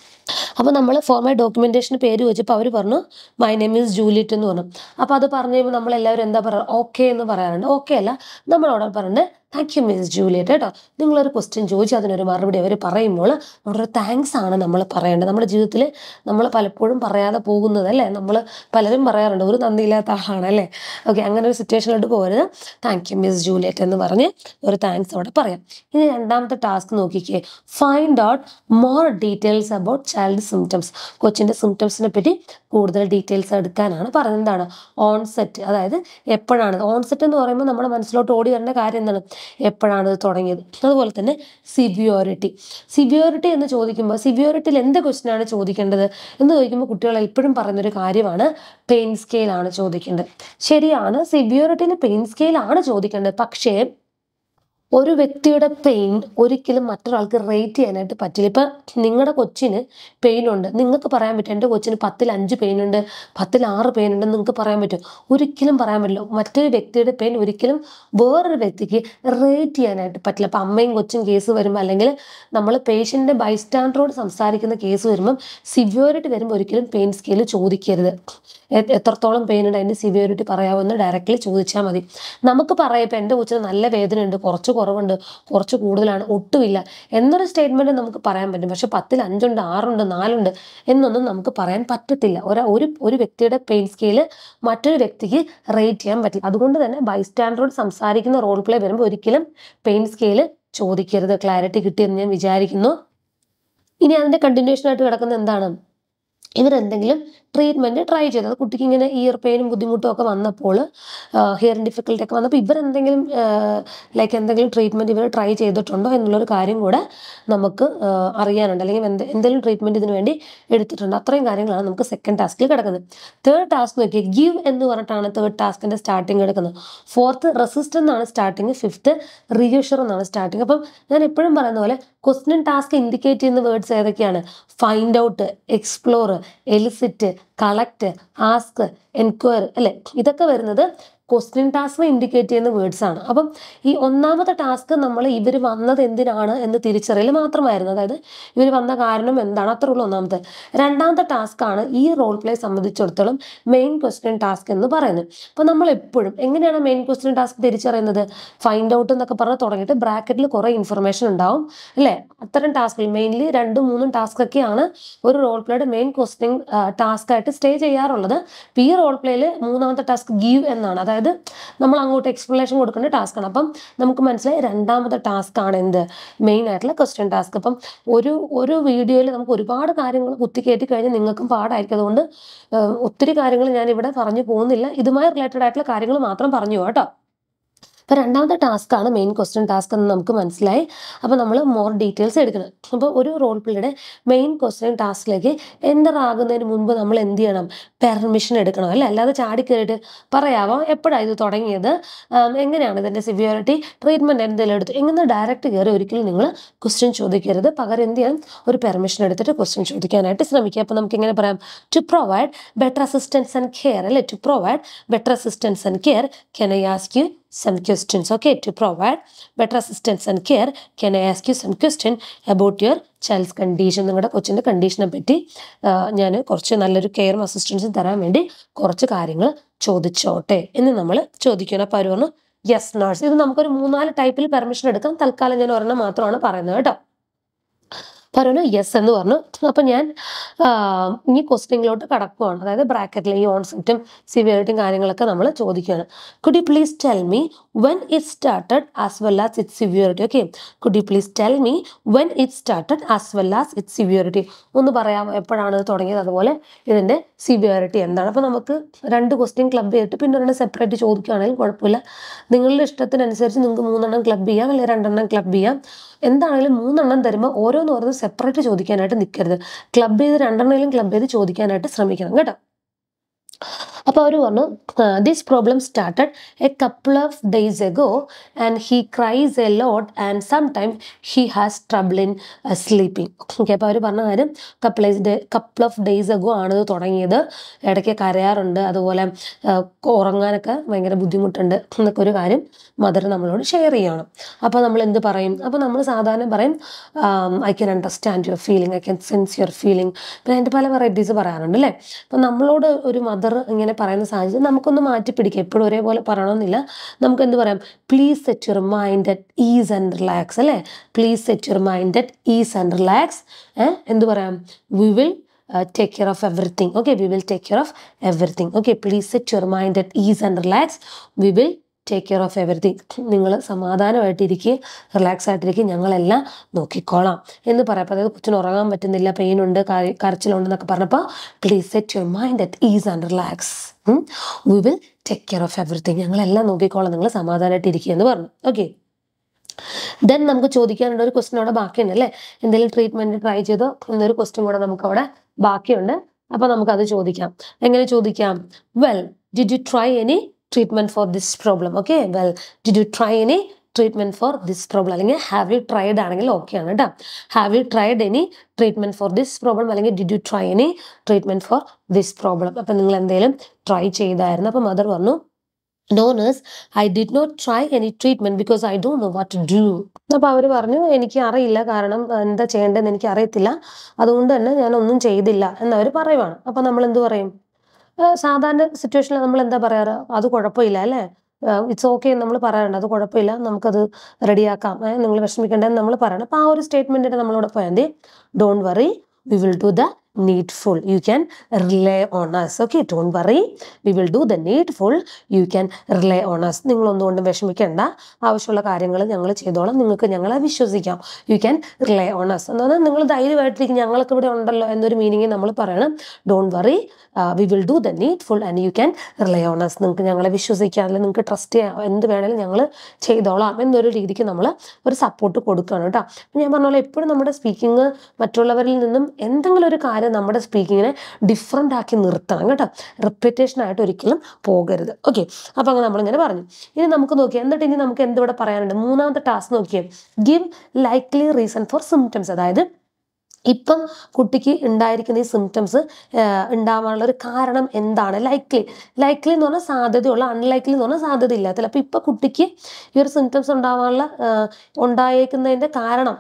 അപ്പോൾ നമ്മൾ ഫോർമൽ ഡോക്യുമെൻറ്റേഷൻ പേര് ചോദിച്ചപ്പോൾ അവർ പറഞ്ഞു മൈ നെയിം ഈസ് ജൂലിയറ്റ് എന്ന് പറഞ്ഞു അപ്പോൾ അത് പറഞ്ഞു കഴിയുമ്പോൾ നമ്മളെല്ലാവരും എന്താ പറയുക ഓക്കെ എന്ന് പറയാറുണ്ട് ഓക്കെ അല്ല നമ്മളോട് പറഞ്ഞിട്ട് താങ്ക് യു മിസ് ജൂലിയറ്റ് കേട്ടോ നിങ്ങളൊരു ക്വസ്റ്റ്യൻ ചോദിച്ചു അതിനൊരു മറുപടി അവർ പറയുമ്പോൾ നമ്മുടെ ഒരു താങ്ക്സ് ആണ് നമ്മൾ പറയേണ്ടത് നമ്മുടെ ജീവിതത്തിൽ നമ്മൾ പലപ്പോഴും പറയാതെ പോകുന്നത് അല്ലേ നമ്മൾ പലരും പറയാറുണ്ട് ഒരു നന്ദിയില്ലാത്ത ആളാണ് അല്ലേ ഓക്കെ അങ്ങനെ ഒരു സിറ്റുവേഷനിലോട്ട് പോകരുത് താങ്ക് യു മിസ് ജൂലിയറ്റ് എന്ന് പറഞ്ഞ് ഒരു താങ്ക്സ് അവിടെ പറയാം ഇനി രണ്ടാമത്തെ ടാസ്ക് നോക്കിക്കേ find out more details about child symptoms കൊച്ചിൻ്റെ സിംറ്റംസിനെ പറ്റി കൂടുതൽ ഡീറ്റെയിൽസ് എടുക്കാനാണ് പറയുന്നത് എന്താണ് ഓൺസെറ്റ് അതായത് എപ്പോഴാണ് ഓൺസെറ്റ് എന്ന് പറയുമ്പോൾ നമ്മുടെ മനസ്സിലോട്ട് ഓടി വരേണ്ട കാര്യം എന്താണ് എപ്പോഴാണ് ഇത് തുടങ്ങിയത് അതുപോലെ തന്നെ സിവിയോറിറ്റി സിവിയോറിറ്റി എന്ന് ചോദിക്കുമ്പോൾ സിവിയോറിറ്റിയിൽ എന്ത് ആണ് ചോദിക്കേണ്ടത് എന്ന് ചോദിക്കുമ്പോൾ കുട്ടികൾ എപ്പോഴും പറയുന്നൊരു കാര്യമാണ് പെയിൻ സ്കെയിലാണ് ചോദിക്കേണ്ടത് ശരിയാണ് സിബിയോറിറ്റിയിൽ പെയിൻ സ്കെയിലാണ് ചോദിക്കേണ്ടത് പക്ഷേ ഒരു വ്യക്തിയുടെ പെയിൻ ഒരിക്കലും മറ്റൊരാൾക്ക് റേറ്റ് ചെയ്യാനായിട്ട് പറ്റില്ല ഇപ്പം നിങ്ങളുടെ കൊച്ചിന് പെയിൻ ഉണ്ട് നിങ്ങൾക്ക് പറയാൻ പറ്റും എൻ്റെ കൊച്ചിന് പത്തിൽ അഞ്ച് പെയിൻ ഉണ്ട് പത്തിൽ ആറ് പെയിൻ ഉണ്ട് നിങ്ങൾക്ക് പറയാൻ പറ്റും ഒരിക്കലും പറയാൻ പറ്റില്ല മറ്റൊരു വ്യക്തിയുടെ പെയിൻ ഒരിക്കലും വേറൊരു വ്യക്തിക്ക് റേറ്റ് ചെയ്യാനായിട്ട് പറ്റില്ല അപ്പം അമ്മയും കൊച്ചും കേസ് വരുമ്പോൾ അല്ലെങ്കിൽ നമ്മൾ പേഷ്യൻ്റെ ബൈസ്റ്റാൻഡറോട് സംസാരിക്കുന്ന കേസ് വരുമ്പം സിവിയോറിറ്റി വരുമ്പോൾ ഒരിക്കലും പെയിൻ സ്കെയിൽ ചോദിക്കരുത് എത്രത്തോളം പെയിൻ ഉണ്ട് അതിൻ്റെ സിവിയോറിറ്റി പറയാമെന്ന് ഡയറക്റ്റ്ലി ചോദിച്ചാൽ മതി നമുക്ക് പറയാം ഇപ്പം എൻ്റെ കൊച്ചിന് നല്ല വേദന ഉണ്ട് കുറച്ച് കുറവുണ്ട് കുറച്ച് കൂടുതലാണ് ഒട്ടുമില്ല എന്നൊരു സ്റ്റേറ്റ്മെന്റ് നമുക്ക് പറയാൻ പറ്റും പക്ഷെ പത്തിൽ അഞ്ചുണ്ട് ആറുണ്ട് നാലുണ്ട് എന്നൊന്നും നമുക്ക് പറയാൻ പറ്റത്തില്ല ഒരു ഒരു ഒരു വ്യക്തിയുടെ പെയിൻ സ്കെയിൽ മറ്റൊരു വ്യക്തിക്ക് റേറ്റ് ചെയ്യാൻ പറ്റില്ല അതുകൊണ്ട് തന്നെ ബൈസ്റ്റാൻഡറോട് സംസാരിക്കുന്ന റോൾ പ്ലേ വരുമ്പോൾ ഒരിക്കലും പെയിൻ സ്കെയിൽ ചോദിക്കരുത് ക്ലാരിറ്റി കിട്ടിയെന്ന് ഞാൻ വിചാരിക്കുന്നു ഇനി അതിൻ്റെ കണ്ടിന്യൂഷൻ ആയിട്ട് കിടക്കുന്ന എന്താണ് ഇവരെന്തെങ്കിലും ട്രീറ്റ്മെൻറ്റ് ട്രൈ ചെയ്തത് കുട്ടിക്ക് ഇങ്ങനെ ഇയർ പെയിനും ബുദ്ധിമുട്ടും ഒക്കെ വന്നപ്പോൾ ഹിയറിങ് ഡിഫിക്കൽറ്റി ഒക്കെ വന്നപ്പോൾ ഇവരെന്തെങ്കിലും ലൈക്ക് എന്തെങ്കിലും ട്രീറ്റ്മെൻറ്റ് ഇവർ ട്രൈ ചെയ്തിട്ടുണ്ടോ എന്നുള്ളൊരു കാര്യം കൂടെ നമുക്ക് അറിയാനുണ്ട് അല്ലെങ്കിൽ എന്ത് എന്തെങ്കിലും ട്രീറ്റ്മെൻറ്റ് ഇതിനു വേണ്ടി എടുത്തിട്ടുണ്ട് അത്രയും കാര്യങ്ങളാണ് നമുക്ക് സെക്കൻഡ് ടാസ്കിൽ കിടക്കുന്നത് തേർഡ് ടാസ്ക് നോക്കിയാൽ ഗിവ് എന്ന് പറഞ്ഞിട്ടാണ് തേർഡ് ടാസ്കിൻ്റെ സ്റ്റാർട്ടിങ് എടുക്കുന്നത് ഫോർത്ത് റെസിസ്റ്റ് എന്നാണ് സ്റ്റാർട്ടിങ് ഫിഫ്ത്ത് റിയഷർ എന്നാണ് സ്റ്റാർട്ടിങ് അപ്പം ഞാൻ എപ്പോഴും പറയുന്ന പോലെ ക്വസ്റ്റ്യൻ ടാസ്ക് ഇൻഡിക്കേറ്റ് ചെയ്യുന്ന വേർഡ്സ് ഏതൊക്കെയാണ് find out explore elicit collect ask enquire അല്ലേ ഇതൊക്കെ വരുന്നത് ക്വസ്റ്റ്യൻ ടാസ്ക് ഇൻഡിക്കേറ്റ് ചെയ്യുന്ന വേർഡ്സ് ആണ് അപ്പം ഈ ഒന്നാമത്തെ ടാസ്ക് നമ്മൾ ഇവർ വന്നത് എന്തിനാണ് എന്ന് തിരിച്ചറിയൽ മാത്രമായിരുന്നു അതായത് ഇവർ വന്ന കാരണം എന്താണ് അത്ര ഉള്ളൂ ഒന്നാമത്തെ രണ്ടാമത്തെ ടാസ്ക് ആണ് ഈ റോൾ പ്ലേ സംബന്ധിച്ചിടത്തോളം മെയിൻ ക്വസ്റ്റ്യൻ ടാസ്ക് എന്ന് പറയുന്നത് അപ്പം നമ്മൾ എപ്പോഴും എങ്ങനെയാണ് മെയിൻ ക്വസ്റ്റ്യൻ ടാസ്ക് തിരിച്ചറിയുന്നത് ഫൈൻഡ് ഔട്ട് എന്നൊക്കെ പറഞ്ഞ് തുടങ്ങിയിട്ട് ബ്രാക്കറ്റിൽ കുറേ ഇൻഫർമേഷൻ ഉണ്ടാവും അല്ലേ അത്തരം ടാസ്കിൽ മെയിൻലി രണ്ടും മൂന്നും ടാസ്ക് ഒക്കെയാണ് ഒരു റോൾ പ്ലേയുടെ മെയിൻ ക്വസ്റ്റ്യൻ ടാസ്ക് ആയിട്ട് സ്റ്റേ ചെയ്യാറുള്ളത് ഈ റോൾ പ്ലേയിൽ മൂന്നാമത്തെ ടാസ്ക് ഗീവ് എന്നാണ് അതായത് അതായത് നമ്മൾ അങ്ങോട്ട് എക്സ്പ്ലനേഷൻ കൊടുക്കേണ്ട ടാസ്ക്കാണ് അപ്പം നമുക്ക് മനസ്സിലായി രണ്ടാമത്തെ ടാസ്ക്കാണ് എന്ത് മെയിൻ ആയിട്ടുള്ള ക്വസ്റ്റ്യൻ ടാസ്ക് അപ്പം ഒരു ഒരു വീഡിയോയിൽ നമുക്ക് ഒരുപാട് കാര്യങ്ങൾ കുത്തിക്കയറ്റി കഴിഞ്ഞാൽ നിങ്ങൾക്കും പാടായിരിക്കും അതുകൊണ്ട് ഒത്തിരി കാര്യങ്ങൾ ഞാൻ ഇവിടെ പറഞ്ഞു പോകുന്നില്ല ഇതുമായി റിലേറ്റഡ് ആയിട്ടുള്ള കാര്യങ്ങൾ മാത്രം പറഞ്ഞു കേട്ടോ അപ്പോൾ രണ്ടാമത്തെ ടാസ്ക്കാണ് മെയിൻ ക്വസ്റ്റ്യൻ ടാസ്ക് എന്ന് നമുക്ക് മനസ്സിലായി അപ്പോൾ നമ്മൾ മോർ ഡീറ്റെയിൽസ് എടുക്കണം അപ്പോൾ ഒരു റോൾ പ്ലേയുടെ മെയിൻ ക്വസ്റ്റ്യൻ ടാസ്കിലേക്ക് എൻ്റർ ആകുന്നതിന് മുൻപ് നമ്മൾ എന്ത് ചെയ്യണം പെർമിഷൻ എടുക്കണം അല്ലേ അല്ലാതെ ചാടി കയറിയിട്ട് പറയാമോ എപ്പോഴാണ് ഇത് തുടങ്ങിയത് എങ്ങനെയാണ് ഇതിൻ്റെ സിവിയോറിറ്റി ട്രീറ്റ്മെൻറ്റ് എന്തെങ്കിലും എടുത്തു എങ്ങനെ ഡയറക്റ്റ് കയറി ഒരിക്കലും നിങ്ങൾ ക്വസ്റ്റ്യൻ ചോദിക്കരുത് പകരം എന്ത് ചെയ്യണം ഒരു പെർമിഷൻ എടുത്തിട്ട് ക്വസ്റ്റ്യൻ ചോദിക്കാനായിട്ട് ശ്രമിക്കുക അപ്പോൾ നമുക്ക് എങ്ങനെ പറയാം to provide better assistance and care അല്ലേ to provide better assistance and care can I ask you some questions okay to provide better assistance and care can i ask you some question about your child's condition നിങ്ങളുടെ കൊച്ചിൻ്റെ കണ്ടീഷനെ പറ്റി ഞാൻ കുറച്ച് നല്ലൊരു കെയറും അസിസ്റ്റൻസും തരാൻ വേണ്ടി കുറച്ച് കാര്യങ്ങൾ ചോദിച്ചോട്ടെ എന്ന് നമ്മൾ ചോദിക്കണം അപ്പോൾ അവർ പറഞ്ഞു യെസ് നേഴ്സ് ഇത് നമുക്കൊരു മൂന്നാല് ടൈപ്പിൽ പെർമിഷൻ എടുക്കാം തൽക്കാലം ഞാൻ ഒരെണ്ണം മാത്രമാണ് പറയുന്നത് കേട്ടോ പറഞ്ഞു യെസ് എന്ന് പറഞ്ഞു അപ്പൊ ഞാൻ ഈ ക്വസ്റ്റ്യനിലോട്ട് കടക്കുവാണ് അതായത് ബ്രാക്കറ്റിൽ ഈ ഓൺസെപ്റ്റും സിവിയറിറ്റിയും കാര്യങ്ങളൊക്കെ നമ്മൾ ചോദിക്കുകയാണ് could you please tell me when it started as well as it severity okay could you please tell me when it started as well as it severity ഒന്ന് പറയാമോ എപ്പോഴാണ് ഇത് തുടങ്ങിയത് അതുപോലെ ഇതിൻ്റെ സിവിയറിറ്റി എന്താണ് അപ്പോൾ നമുക്ക് രണ്ട് ക്വസ്റ്റ്യൻ ക്ലബ് ചെയ്തിട്ട് പിന്നെ ഒരെണ്ണം സെപ്പറേറ്റ് ചോദിക്കുകയാണെങ്കിൽ കുഴപ്പമില്ല നിങ്ങളുടെ ഇഷ്ടത്തിനനുസരിച്ച് നിങ്ങൾക്ക് മൂന്നെണ്ണം ക്ലബ് ചെയ്യാം അല്ലെങ്കിൽ രണ്ടെണ്ണം ക്ലബ് ചെയ്യാം എന്താണെങ്കിലും മൂന്നെണ്ണം തരുമ്പോൾ ഓരോന്നോരോന്ന് സെപ്പറേറ്റ് ചോദിക്കാനായിട്ട് നിൽക്കരുത് ക്ലബ് ചെയ്ത് രണ്ടെണ്ണമെങ്കിലും ക്ലബ് ചെയ്ത് ചോദിക്കാനായിട്ട് ശ്രമിക്കണം കേട്ടോ അപ്പോൾ അവർ പറഞ്ഞു this problem started a couple of days ago and he cries a lot and some time he has trouble in sleeping okay അപ്പോൾ അവർ പറഞ്ഞ കാര്യം couple couple of days ago ആണിത് തുടങ്ങിയത് ഇടയ്ക്ക് കരയാറുണ്ട് അതുപോലെ ഉറങ്ങാനൊക്കെ ഭയങ്കര ബുദ്ധിമുട്ടുണ്ട് എന്നൊക്കെ ഒരു കാര്യം മദർ നമ്മളോട് ഷെയർ ചെയ്യണം അപ്പോൾ നമ്മൾ എന്ത് പറയും അപ്പോൾ നമ്മൾ സാധാരണ പറയും I can understand your feeling I can sense your feeling പിന്നെ അതിൻ്റെ പല വെറൈറ്റീസ് പറയാറുണ്ട് അല്ലേ അപ്പം നമ്മളോട് ഒരു മദർ ഇങ്ങനെ പറയുന്ന സാഹചര്യം നമുക്കൊന്ന് മാറ്റി പിടിക്കാം എപ്പോഴും ഒരേപോലെ പറയണമെന്നില്ല നമുക്ക് എന്ത് പറയാം please set your mind at ease and relax അല്ലേ please set your mind at ease and relax എന്ത് പറയാം we will take care of everything okay we will take care of everything okay please set your mind at ease and relax we will take care of everything നിങ്ങൾ സമാധാനമായിട്ടിരിക്കുക റിലാക്സ് ആയിട്ടിരിക്കുക ഞങ്ങളെല്ലാം നോക്കിക്കോളാം എന്ന് പറയപ്പോൾ അതായത് കൊച്ചിന് ഉറങ്ങാൻ പറ്റുന്നില്ല ഉണ്ട് കരച്ചിലുണ്ടെന്നൊക്കെ പറഞ്ഞപ്പോൾ please set your mind at ease and relax we will take care of everything ഞങ്ങളെല്ലാം നോക്കിക്കോളാം നിങ്ങൾ സമാധാനമായിട്ട് ഇരിക്കുക എന്ന് പറഞ്ഞു ഓക്കെ ദെൻ നമുക്ക് ചോദിക്കാനുള്ള ഒരു ക്വസ്റ്റ്യൻ അവിടെ ബാക്കിയുണ്ട് അല്ലേ എന്തെങ്കിലും ട്രീറ്റ്മെന്റ് ട്രൈ ചെയ്തോ എന്നൊരു ക്വസ്റ്റ്യൻ കൂടെ നമുക്ക് അവിടെ ബാക്കിയുണ്ട് അപ്പൊ അത് ചോദിക്കാം എങ്ങനെ ചോദിക്കാം well did you try any treatment for this problem okay well did you try any treatment for this problem അല്ലെങ്കിൽ ഹാവ് യു ട്രൈഡ് ആണെങ്കിൽ ആണ് കേട്ടോ have you tried any treatment for this problem അല്ലെങ്കിൽ did you try any treatment for this problem അപ്പം നിങ്ങൾ എന്തെങ്കിലും ട്രൈ ചെയ്തായിരുന്നു അപ്പം മദർ പറഞ്ഞു no nurse I did not try any treatment because I do know what to do അപ്പോൾ അവർ പറഞ്ഞു എനിക്ക് അറിയില്ല കാരണം എന്താ ചെയ്യേണ്ടതെന്ന് എനിക്ക് അറിയത്തില്ല അതുകൊണ്ട് തന്നെ ഞാൻ ഒന്നും ചെയ്തില്ല എന്നവർ പറയുവാണ് അപ്പം നമ്മൾ എന്ത് പറയും സാധാരണ സിറ്റുവേഷനിൽ നമ്മൾ എന്താ പറയാറ് അത് കുഴപ്പമില്ല അല്ലേ ഇറ്റ്സ് ഓക്കെ നമ്മൾ പറയാറുണ്ട് അത് കുഴപ്പമില്ല നമുക്കത് റെഡിയാക്കാം നിങ്ങൾ വിഷമിക്കേണ്ടതെന്ന് നമ്മൾ പറയണം അപ്പോൾ ആ ഒരു സ്റ്റേറ്റ്മെൻറ്റിനെ നമ്മളോട് പോയാൽ മതി don't worry we will do the needful You can rely on us. Okay, don't worry. We will do the needful. You can rely on us. നിങ്ങളൊന്നുകൊണ്ടും വിഷമിക്കേണ്ട ആവശ്യമുള്ള കാര്യങ്ങൾ ഞങ്ങൾ ചെയ്തോളാം നിങ്ങൾക്ക് ഞങ്ങളെ വിശ്വസിക്കാം യു ക്യാൻ റിലേ ഓണേഴ്സ് എന്ന് പറഞ്ഞാൽ നിങ്ങൾ ധൈര്യമായിട്ടിരിക്കും ഞങ്ങൾക്ക് ഇവിടെ ഉണ്ടല്ലോ എന്നൊരു മീനിങ് നമ്മൾ പറയണം don't worry we will do the needful and you can rely on us നിങ്ങൾക്ക് ഞങ്ങളെ വിശ്വസിക്കാം അല്ലെങ്കിൽ നിങ്ങൾക്ക് ട്രസ്റ്റ് ചെയ്യാം എന്ത് വേണേലും ഞങ്ങൾ ചെയ്തോളാം എന്നൊരു രീതിക്ക് നമ്മൾ ഒരു സപ്പോർട്ട് കൊടുക്കുകയാണ് കേട്ടോ ഞാൻ പറഞ്ഞ പോലെ എപ്പോഴും നമ്മുടെ സ്പീക്കിംഗ് മറ്റുള്ളവരിൽ നിന്നും എന്തെങ്കിലും ഒരു കാര്യം അതായത് നമ്മുടെ സ്പീക്കിങ്ങിനെ ഡിഫറെൻ്റ് ആക്കി നിർത്തണം കേട്ടോ റിപ്പറ്റേഷൻ ആയിട്ട് ഒരിക്കലും പോകരുത് ഓക്കെ അപ്പോൾ അങ്ങനെ നമ്മളിങ്ങനെ പറഞ്ഞു ഇനി നമുക്ക് നോക്കിയാൽ എന്നിട്ട് ഇനി നമുക്ക് എന്തിവിടെ പറയാനുണ്ട് മൂന്നാമത്തെ ടാസ്ക് നോക്കിയാൽ give likely reason for symptoms അതായത് ഇപ്പം കുട്ടിക്ക് ഉണ്ടായിരിക്കുന്ന ഈ സിംറ്റംസ് ഉണ്ടാവാനുള്ള ഒരു കാരണം എന്താണ് ലൈക്ലി ലൈക്ലി എന്ന് പറഞ്ഞാൽ സാധ്യതയുള്ള അൺലൈക്ലി എന്ന് പറഞ്ഞാൽ സാധ്യത ഇല്ലാത്തില്ല അപ്പം ഇപ്പം കുട്ടിക്ക് ഈ ഒരു സിംറ്റംസ് ഉണ്ടാവാനുള്ള ഉണ്ടായേക്കുന്നതിൻ്റെ കാരണം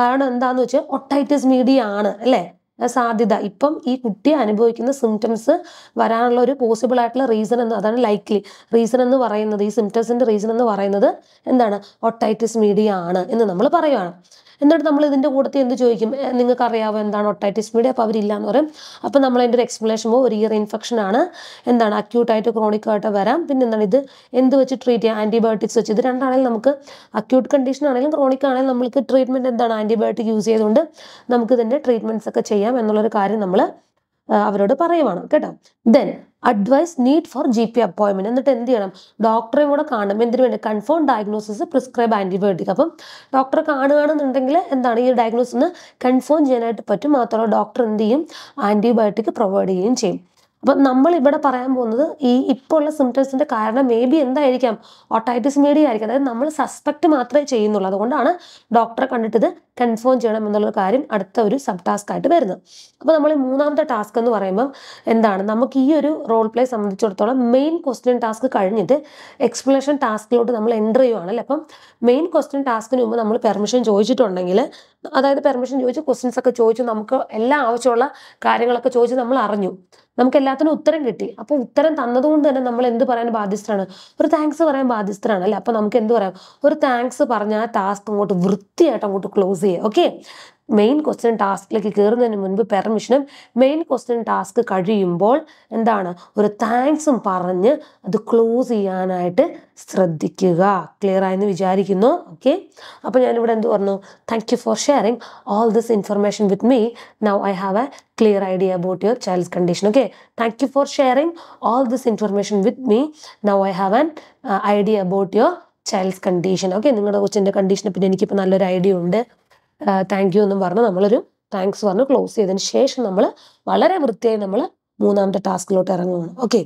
കാരണം എന്താണെന്ന് വെച്ചാൽ ഒട്ടൈറ്റിസ് മീഡിയ ആണ് അല്ലേ സാധ്യത ഇപ്പം ഈ കുട്ടി അനുഭവിക്കുന്ന സിംറ്റംസ് വരാനുള്ള ഒരു പോസിബിൾ ആയിട്ടുള്ള റീസൺ എന്ന് അതാണ് ലൈക്ലി റീസൺ എന്ന് പറയുന്നത് ഈ സിംറ്റംസിന്റെ റീസൺ എന്ന് പറയുന്നത് എന്താണ് ഒട്ടൈറ്റിസ് മീഡിയ ആണ് എന്ന് നമ്മൾ പറയുകയാണ് എന്നിട്ട് നമ്മൾ ഇതിൻ്റെ കൂട്ടത്തിൽ എന്ത് ചോദിക്കും നിങ്ങൾക്ക് അറിയാവോ എന്താണ് ഒട്ടൈറ്റിസ് മീഡിയ അപ്പോൾ അവരില്ല എന്ന് പറയും അപ്പോൾ നമ്മൾ അതിൻ്റെ ഒരു എക്സ്പ്ലനേഷൻ പോകും ഒരു ഇയർ ഇൻഫെക്ഷൻ ആണ് എന്താണ് അക്യൂട്ടായിട്ട് ആയിട്ട് വരാം പിന്നെ എന്താണ് ഇത് എന്ത് വെച്ച് ട്രീറ്റ് ചെയ്യാം ആൻറ്റിബയോട്ടിക്സ് വെച്ച് ഇത് രണ്ടാണെങ്കിലും നമുക്ക് അക്യൂട്ട് കണ്ടീഷൻ ആണെങ്കിലും ക്രോണിക് ആണെങ്കിലും നമ്മൾക്ക് ട്രീറ്റ്മെൻറ്റ് എന്താണ് ആൻറ്റിബയോട്ടിക് യൂസ് ചെയ്തുകൊണ്ട് നമുക്ക് ഇതിൻ്റെ ട്രീറ്റ്മെൻറ്റ്സ് ഒക്കെ ചെയ്യാം എന്നുള്ളൊരു കാര്യം നമ്മൾ അവരോട് പറയുവാണ് കേട്ടോ then advise need for G P അപ്പോയിൻമെന്റ് എന്നിട്ട് എന്ത് ചെയ്യണം ഡോക്ടറെ കൂടെ കാണണം എന്തിനു വേണ്ടി കൺഫേം ഡയഗ്നോസിസ് പ്രിസ്ക്രൈബ് ആന്റിബയോട്ടിക് അപ്പം ഡോക്ടറെ കാണുകയാണെന്നുണ്ടെങ്കിൽ എന്താണ് ഈ ഡയഗ്നോസിന് കൺഫേം ചെയ്യാനായിട്ട് പറ്റും മാത്രമല്ല ഡോക്ടർ എന്ത് ചെയ്യും ആന്റിബയോട്ടിക് പ്രൊവൈഡ് ചെയ്യുകയും ചെയ്യും അപ്പൊ നമ്മൾ ഇവിടെ പറയാൻ പോകുന്നത് ഈ ഇപ്പോൾ ഉള്ള സിംറ്റംസിന്റെ കാരണം മേ ബി എന്തായിരിക്കാം ഓട്ടൈറ്റിസ് മീഡിയ ആയിരിക്കും അതായത് നമ്മൾ സസ്പെക്ട് മാത്രമേ ചെയ്യുന്നുള്ളൂ അതുകൊണ്ടാണ് ഡോക്ടറെ കണ്ടിട്ട് ഇത് കൺഫേം ചെയ്യണം എന്നുള്ള കാര്യം അടുത്ത ഒരു സബ് ടാസ്ക് ആയിട്ട് വരുന്നത് അപ്പോൾ നമ്മൾ മൂന്നാമത്തെ ടാസ്ക് എന്ന് പറയുമ്പം എന്താണ് നമുക്ക് ഈ ഒരു റോൾ പ്ലേ സംബന്ധിച്ചിടത്തോളം മെയിൻ ക്വസ്റ്റ്യൻ ടാസ്ക് കഴിഞ്ഞിട്ട് എക്സ്പ്ലനേഷൻ ടാസ്കിലോട്ട് നമ്മൾ എൻ്റർ ചെയ്യുവാണല്ലേ അപ്പം മെയിൻ ക്വസ്റ്റ്യൻ ടാസ്കിന് മുമ്പ് നമ്മൾ പെർമിഷൻ ചോദിച്ചിട്ടുണ്ടെങ്കിൽ അതായത് പെർമിഷൻ ചോദിച്ച് ക്വസ്റ്റ്യൻസ് ഒക്കെ ചോദിച്ചു നമുക്ക് എല്ലാ ആവശ്യമുള്ള കാര്യങ്ങളൊക്കെ ചോദിച്ച് നമ്മൾ അറിഞ്ഞു നമുക്ക് എല്ലാത്തിനും ഉത്തരം കിട്ടി അപ്പോൾ ഉത്തരം തന്നതുകൊണ്ട് തന്നെ നമ്മൾ എന്ത് പറയാൻ ബാധ്യസ്ഥരാണ് ഒരു താങ്ക്സ് പറയാൻ ബാധ്യസ്ഥരാണ് അല്ലേ അപ്പോൾ നമുക്ക് എന്ത് പറയാം ഒരു താങ്ക്സ് പറഞ്ഞ ആ ടാസ്ക് അങ്ങോട്ട് വൃത്തിയായിട്ട് അങ്ങോട്ട് ക്ലോസ് ചെയ്യുക ഓക്കെ മെയിൻ ക്വസ്റ്റ്യൻ ടാസ്കിലേക്ക് കയറുന്നതിന് മുൻപ് പെർമിഷനും മെയിൻ ക്വസ്റ്റ്യൻ ടാസ്ക് കഴിയുമ്പോൾ എന്താണ് ഒരു താങ്ക്സും പറഞ്ഞ് അത് ക്ലോസ് ചെയ്യാനായിട്ട് ശ്രദ്ധിക്കുക ക്ലിയർ ആയെന്ന് വിചാരിക്കുന്നു ഓക്കെ അപ്പോൾ ഞാനിവിടെ എന്ത് പറഞ്ഞു thank you for sharing all this information with me now I have a clear idea about your child's condition okay thank you for sharing all this information with me now I have an idea about your child's condition okay നിങ്ങളുടെ കൊച്ചിൻ്റെ കണ്ടീഷനെ പിന്നെ എനിക്കിപ്പോൾ നല്ലൊരു ഐഡിയ ഉണ്ട് താങ്ക് യു എന്നും പറഞ്ഞ് നമ്മളൊരു താങ്ക്സ് പറഞ്ഞ് ക്ലോസ് ചെയ്തതിന് ശേഷം നമ്മൾ വളരെ വൃത്തിയായി നമ്മൾ മൂന്നാമത്തെ ടാസ്കിലോട്ട് ഇറങ്ങുകയാണ് ഓക്കെ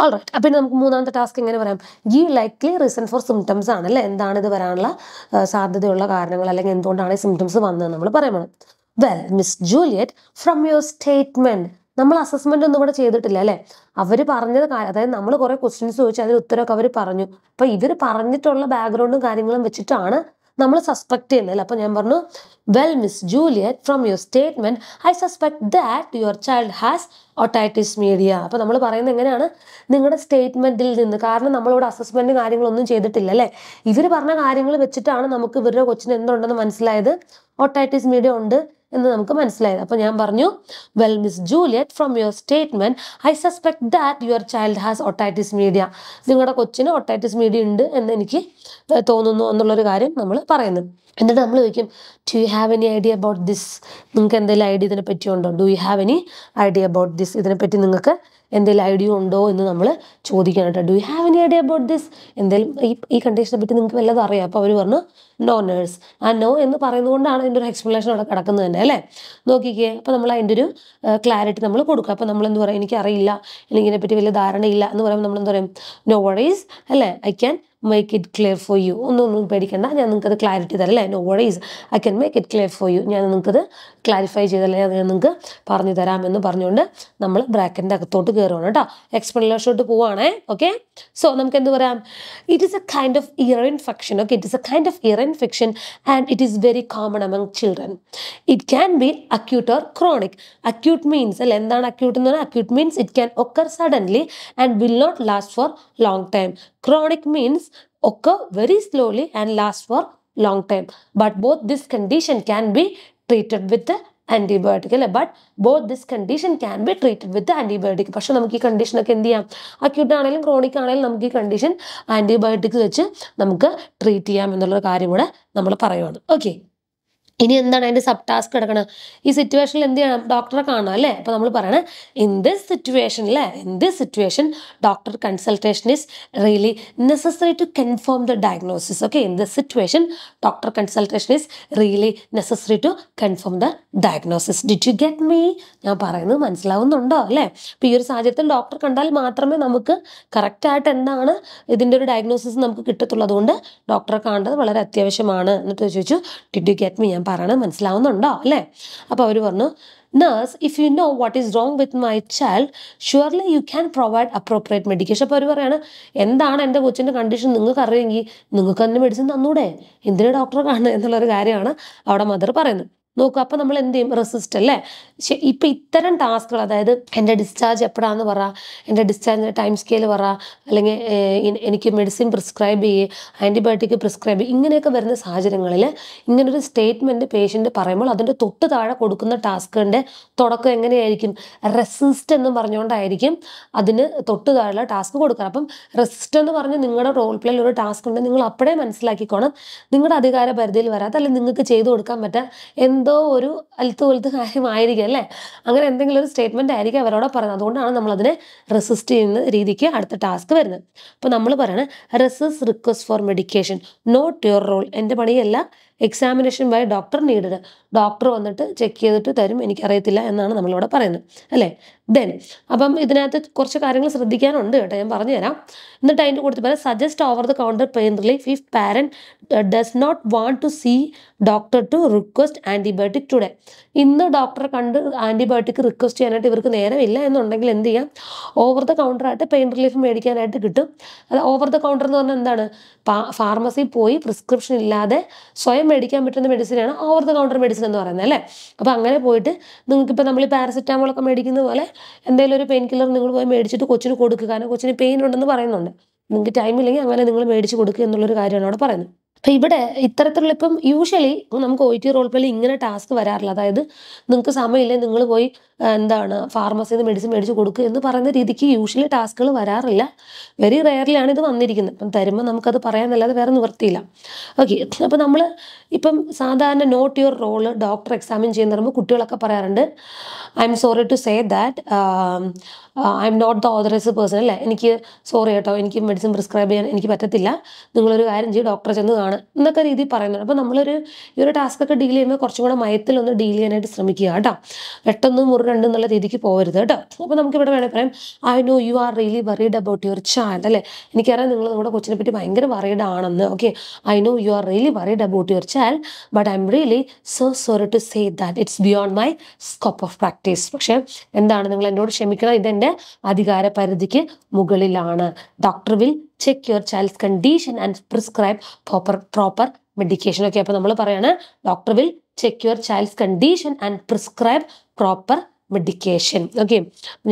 ഓൾ റൈറ്റ് അപ്പം നമുക്ക് മൂന്നാമത്തെ ടാസ്ക് എങ്ങനെ പറയാം ഈ ലൈക്ലി റീസൺ ഫോർ സിംറ്റംസ് ആണ് അല്ലേ എന്താണ് ഇത് വരാനുള്ള സാധ്യതയുള്ള കാരണങ്ങൾ അല്ലെങ്കിൽ എന്തുകൊണ്ടാണ് ഈ സിംറ്റംസ് വന്നത് നമ്മൾ പറയണം well miss Juliet from your statement നമ്മൾ അസസ്മെന്റ് ഒന്നും കൂടെ ചെയ്തിട്ടില്ല അല്ലേ അവർ പറഞ്ഞത് അതായത് നമ്മൾ കുറെ ക്വസ്റ്റ്യൻസ് ചോദിച്ചു അതിന് ഉത്തരമൊക്കെ അവർ പറഞ്ഞു അപ്പൊ ഇവർ പറഞ്ഞിട്ടുള്ള ബാക്ക്ഗ്രൗണ്ടും കാര്യങ്ങളും വെച്ചിട്ടാണ് നമ്മൾ സസ്പെക്ട് ചെയ്യുന്നില്ല അപ്പോൾ ഞാൻ പറഞ്ഞു well miss Juliet from your statement I suspect that your child has otitis media അപ്പോൾ നമ്മൾ പറയുന്നത് എങ്ങനെയാണ് നിങ്ങളുടെ സ്റ്റേറ്റ്മെൻറ്റിൽ നിന്ന് കാരണം നമ്മളോട് അസസ്മെൻറ്റ് കാര്യങ്ങളൊന്നും ചെയ്തിട്ടില്ല അല്ലേ ഇവർ പറഞ്ഞ കാര്യങ്ങൾ വെച്ചിട്ടാണ് നമുക്ക് ഇവരുടെ കൊച്ചിന് എന്തുണ്ടെന്ന് മനസ്സിലായത് ഒട്ടൈറ്റിസ് മീഡിയ ഉണ്ട് എന്ന് നമുക്ക് മനസ്സിലായത് അപ്പോൾ ഞാൻ പറഞ്ഞു well miss Juliet from your statement I suspect that your child has otitis media നിങ്ങളുടെ കൊച്ചിന് ഒട്ടൈറ്റിസ് മീഡിയ ഉണ്ട് എന്ന് എനിക്ക് തോന്നുന്നു എന്നുള്ളൊരു കാര്യം നമ്മൾ പറയുന്നു എന്നിട്ട് നമ്മൾ ചോദിക്കും do you have any idea about this നിങ്ങൾക്ക് എന്തെങ്കിലും ഐഡിയ ഇതിനെ പറ്റി ഉണ്ടോ do you have any idea about this ഇതിനെപ്പറ്റി നിങ്ങൾക്ക് എന്തെങ്കിലും ഐഡിയ ഉണ്ടോ എന്ന് നമ്മൾ ചോദിക്കാനായിട്ട് do you have any idea about this എന്തെങ്കിലും ഈ ഈ കണ്ടീഷനെ പറ്റി നിങ്ങൾക്ക് വല്ലതും അറിയാം അപ്പോൾ അവർ പറഞ്ഞു നോ നേഴ്സ് ആ നോ എന്ന് പറയുന്നതുകൊണ്ടാണ് അതിൻ്റെ ഒരു എക്സ്പ്ലനേഷൻ അവിടെ കിടക്കുന്നത് തന്നെ അല്ലേ നോക്കിക്കേ അപ്പോൾ നമ്മൾ അതിൻ്റെ ഒരു ക്ലാരിറ്റി നമ്മൾ കൊടുക്കുക അപ്പോൾ നമ്മൾ എന്ത് പറയും എനിക്കറിയില്ല എനിക്കിതിനെപ്പറ്റി വലിയ ധാരണയില്ല എന്ന് പറയുമ്പോൾ നമ്മൾ എന്താ പറയും നോ വറീസ് അല്ലേ I can make it clear for you ഒന്നൊന്നും പേടിക്കണ്ട ഞാൻ നിങ്ങൾക്കത് ക്ലാരിറ്റി തരല്ലേ no worries I can make it clear for you ഞാൻ നിങ്ങൾക്കത് ക്ലാരിഫൈ ചെയ്തല്ലേ ഞാൻ നിങ്ങൾക്ക് പറഞ്ഞു തരാമെന്ന് പറഞ്ഞുകൊണ്ട് നമ്മൾ ബ്രാക്കറ്റിൻ്റെ അകത്തോട്ട് കയറുകയാണ് കേട്ടോ എക്സ്പ്ലനേഷനോട്ട് പോവുകയാണേ ഓക്കെ സോ നമുക്ക് എന്ത് പറയാം it is a kind of ear infection okay it is a kind of ear infection and it is very common among children it can be acute or chronic acute means അല്ലെ എന്താണ് അക്യൂട്ട് എന്ന് പറഞ്ഞാൽ acute means it can occur suddenly and will not last for long time chronic means occur very slowly and last for long time. But both this condition can be treated with the antibiotic അല്ലേ but both this condition can be treated with antibiotic പക്ഷെ നമുക്ക് ഈ കണ്ടീഷനൊക്കെ എന്ത് ചെയ്യാം അക്യൂട്ട് ആണെങ്കിലും ക്രോണിക് ആണെങ്കിലും നമുക്ക് ഈ കണ്ടീഷൻ ആൻറ്റിബയോട്ടിക് വെച്ച് നമുക്ക് ട്രീറ്റ് ചെയ്യാം എന്നുള്ളൊരു കാര്യം കൂടെ നമ്മൾ പറയുവാണ് ഓക്കെ ഇനി എന്താണ് അതിൻ്റെ സബ് ടാസ്ക് കിടക്കുന്നത് ഈ സിറ്റുവേഷനിൽ എന്ത് ചെയ്യണം ഡോക്ടറെ കാണണം അല്ലേ അപ്പോൾ നമ്മൾ പറയണേ ഇൻ ദിസ് സിറ്റുവേഷൻ അല്ലേ in this situation doctor consultation is really necessary to confirm the diagnosis okay in this situation doctor consultation is really necessary to confirm the diagnosis did you get me ഞാൻ പറയുന്നത് മനസ്സിലാവുന്നുണ്ടോ അല്ലേ അപ്പോൾ ഈ ഒരു സാഹചര്യത്തിൽ ഡോക്ടർ കണ്ടാൽ മാത്രമേ നമുക്ക് കറക്റ്റായിട്ട് എന്താണ് ഇതിൻ്റെ ഒരു ഡയഗ്നോസിസ് നമുക്ക് കിട്ടത്തുള്ളതുകൊണ്ട് ഡോക്ടറെ കാണേണ്ടത് വളരെ അത്യാവശ്യമാണ് എന്നിട്ട് ചോദിച്ചു ഡിഡ് യു ഗെറ്റ് മീ ഞാൻ പറയണത് മനസ്സിലാവുന്നുണ്ടോ അല്ലേ അപ്പോൾ അവർ പറഞ്ഞു nurse if you know what is wrong with my child surely you can provide appropriate medication അപ്പോൾ അവർ പറയാണ് എന്താണ് എൻ്റെ കൊച്ചിൻ്റെ കണ്ടീഷൻ നിങ്ങൾക്ക് അറിയുമെങ്കിൽ നിങ്ങൾക്ക് തന്നെ മെഡിസിൻ തന്നൂടെ എന്തിനാണ് ഡോക്ടറെ കാണുന്നത് എന്നുള്ളൊരു കാര്യമാണ് അവിടെ മദർ പറയുന്നത് നോക്കുക അപ്പോൾ നമ്മൾ എന്ത് ചെയ്യും റെസിസ്റ്റ് അല്ലേ ഇപ്പം ഇത്തരം ടാസ്കുകൾ അതായത് എൻ്റെ ഡിസ്ചാർജ് എപ്പോഴാന്ന് പറ എൻ്റെ ഡിസ്ചാർജിൻ്റെ ടൈം സ്കെയിൽ പറ അല്ലെങ്കിൽ എനിക്ക് മെഡിസിൻ പ്രിസ്ക്രൈബ് ചെയ്യുക ആൻറ്റിബയോട്ടിക് പ്രിസ്ക്രൈബ് ചെയ്യുക ഇങ്ങനെയൊക്കെ വരുന്ന സാഹചര്യങ്ങളിൽ ഇങ്ങനൊരു സ്റ്റേറ്റ്മെൻറ്റ് പേഷ്യൻറ്റ് പറയുമ്പോൾ അതിൻ്റെ തൊട്ട് താഴെ കൊടുക്കുന്ന ടാസ്കിൻ്റെ തുടക്കം എങ്ങനെയായിരിക്കും റെസിസ്റ്റ് എന്ന് പറഞ്ഞുകൊണ്ടായിരിക്കും അതിന് തൊട്ട് താഴെ ടാസ്ക് കൊടുക്കുക അപ്പം റെസിസ്റ്റ് എന്ന് പറഞ്ഞ് നിങ്ങളുടെ റോൾ പ്ലേയിൽ ഒരു ടാസ്ക് ഉണ്ട് നിങ്ങൾ അപ്പോഴേ മനസ്സിലാക്കിക്കോണം നിങ്ങളുടെ അധികാര പരിധിയിൽ വരാത്ത അല്ലെങ്കിൽ നിങ്ങൾക്ക് ചെയ്തു കൊടുക്കാൻ പറ്റാൻ എന്ത് എന്തോ ഒരു അലുത്തു വലുത്ത് കാര്യമായിരിക്കും അല്ലേ അങ്ങനെ എന്തെങ്കിലും ഒരു സ്റ്റേറ്റ്മെൻ്റ് ആയിരിക്കും അവരോട് പറയുന്നത് അതുകൊണ്ടാണ് നമ്മളതിനെ റെസിസ്റ്റ് ചെയ്യുന്ന രീതിക്ക് അടുത്ത ടാസ്ക് വരുന്നത് അപ്പോൾ നമ്മൾ പറയുന്നത് resist request for medication not your role എൻ്റെ പണിയല്ല examination by doctor needed doctor വന്നിട്ട് ചെക്ക് ചെയ്തിട്ട് തരും എനിക്കറിയത്തില്ല എന്നാണ് നമ്മളിവിടെ പറയുന്നത് അല്ലേ ദെൻ അപ്പം ഇതിനകത്ത് കുറച്ച് കാര്യങ്ങൾ ശ്രദ്ധിക്കാനുണ്ട് കേട്ടോ ഞാൻ പറഞ്ഞുതരാം എന്നിട്ട് അതിൻ്റെ കൂടുതൽ പറയാം suggest over the counter pain relief if parent does not want to see doctor to request antibiotic today ഇന്ന് ഡോക്ടറെ കണ്ട് ആൻറ്റിബയോട്ടിക് റിക്വസ്റ്റ് ചെയ്യാനായിട്ട് ഇവർക്ക് നേരമില്ല എന്നുണ്ടെങ്കിൽ എന്ത് ചെയ്യാം ഓവർ ദ കൗണ്ടറായിട്ട് പെയിൻ റിലീഫ് മേടിക്കാനായിട്ട് കിട്ടും അത് ഓവർ ദ കൗണ്ടർ എന്ന് പറഞ്ഞാൽ എന്താണ് ഫാർമസിയിൽ പോയി പ്രിസ്ക്രിപ്ഷൻ ഇല്ലാതെ സ്വയം മേടിക്കാൻ പറ്റുന്ന മെഡിസിനാണ് ഓവർ ദ കൗണ്ടർ മെഡിസിൻ എന്ന് പറയുന്നത് അല്ലേ അപ്പോൾ അങ്ങനെ പോയിട്ട് നിങ്ങൾക്കിപ്പോൾ നമ്മൾ ഈ പാരസെറ്റാമോളൊക്കെ മേടിക്കുന്ന പോലെ എന്തെങ്കിലും ഒരു പെയിൻ കില്ലർ നിങ്ങൾ പോയി മേടിച്ചിട്ട് കൊച്ചിന് കൊടുക്കുക കാരണം കൊച്ചിന് പെയിൻ ഉണ്ടെന്ന് പറയുന്നുണ്ട് നിങ്ങൾക്ക് ടൈം ഇല്ലെങ്കിൽ അങ്ങനെ നിങ്ങൾ മേടിച്ച് കൊടുക്കുക എന്നുള്ളൊരു കാര്യമാണ് അവിടെ പറയുന്നത് അപ്പം ഇവിടെ ഇത്തരത്തിലുള്ള ഇപ്പം യൂഷ്വലി നമുക്ക് ഒ ടി റോൾ പ്ലേയിൽ ഇങ്ങനെ ടാസ്ക് വരാറില്ല അതായത് നിങ്ങൾക്ക് സമയമില്ലേ നിങ്ങൾ പോയി എന്താണ് ഫാർമസിയിൽ നിന്ന് മെഡിസിൻ മേടിച്ച് കൊടുക്കുക എന്ന് പറയുന്ന രീതിക്ക് യൂഷ്വലി ടാസ്കുകൾ വരാറില്ല വെരി റെയർലിയാണ് ഇത് വന്നിരിക്കുന്നത് ഇപ്പം തരുമ്പോൾ നമുക്കത് പറയാനല്ലാതെ വേറെ നിവൃത്തിയില്ല ഓക്കെ അപ്പോൾ നമ്മൾ ഇപ്പം സാധാരണ not your role doctor examine ചെയ്യുന്ന പറയുമ്പോൾ കുട്ടികളൊക്കെ പറയാറുണ്ട് I'm sorry to say that I'm not the authorised person അല്ലേ എനിക്ക് സോറി കേട്ടോ എനിക്ക് മെഡിസിൻ പ്രിസ്ക്രൈബ് ചെയ്യാൻ എനിക്ക് പറ്റത്തില്ല നിങ്ങളൊരു കാര്യം ചെയ്യും ഡോക്ടറെ ചെന്ന് കാണാം എന്നൊക്കെ രീതിയിൽ പറയുന്നുണ്ട് അപ്പോൾ നമ്മളൊരു ഈ ഒരു ടാസ്ക് ഒക്കെ ഡീൽ ചെയ്യുമ്പോൾ കുറച്ചും കൂടെ മയത്തിലൊന്ന് ഡീൽ ചെയ്യാനായിട്ട് ശ്രമിക്കുക കേട്ടോ പെട്ടെന്ന് മുറി ഉണ്ട് എന്നുള്ള രീതിക്ക് പോകരുത് കേട്ടോ അപ്പോൾ നമുക്കിവിടെ വേണേൽ പറയാം I know you are really worried about your child അല്ലേ എനിക്കറിയാം നിങ്ങൾ നമ്മുടെ കൊച്ചിനെ പറ്റി ഭയങ്കര വറീഡ് ആണെന്ന് okay I know you are really worried about your child but I'm really so sorry to say that it's beyond my scope of practice പക്ഷേ എന്താണ് നിങ്ങൾ എന്നോട് ക്ഷമിക്കണം ഇതെൻ്റെ അധികാര പരിധിക്ക് മുകളിലാണ് doctor will check your child's condition and prescribe proper proper medication okay അപ്പോൾ നമ്മൾ പറയുകയാണ് doctor will check your child's condition and prescribe proper medication okay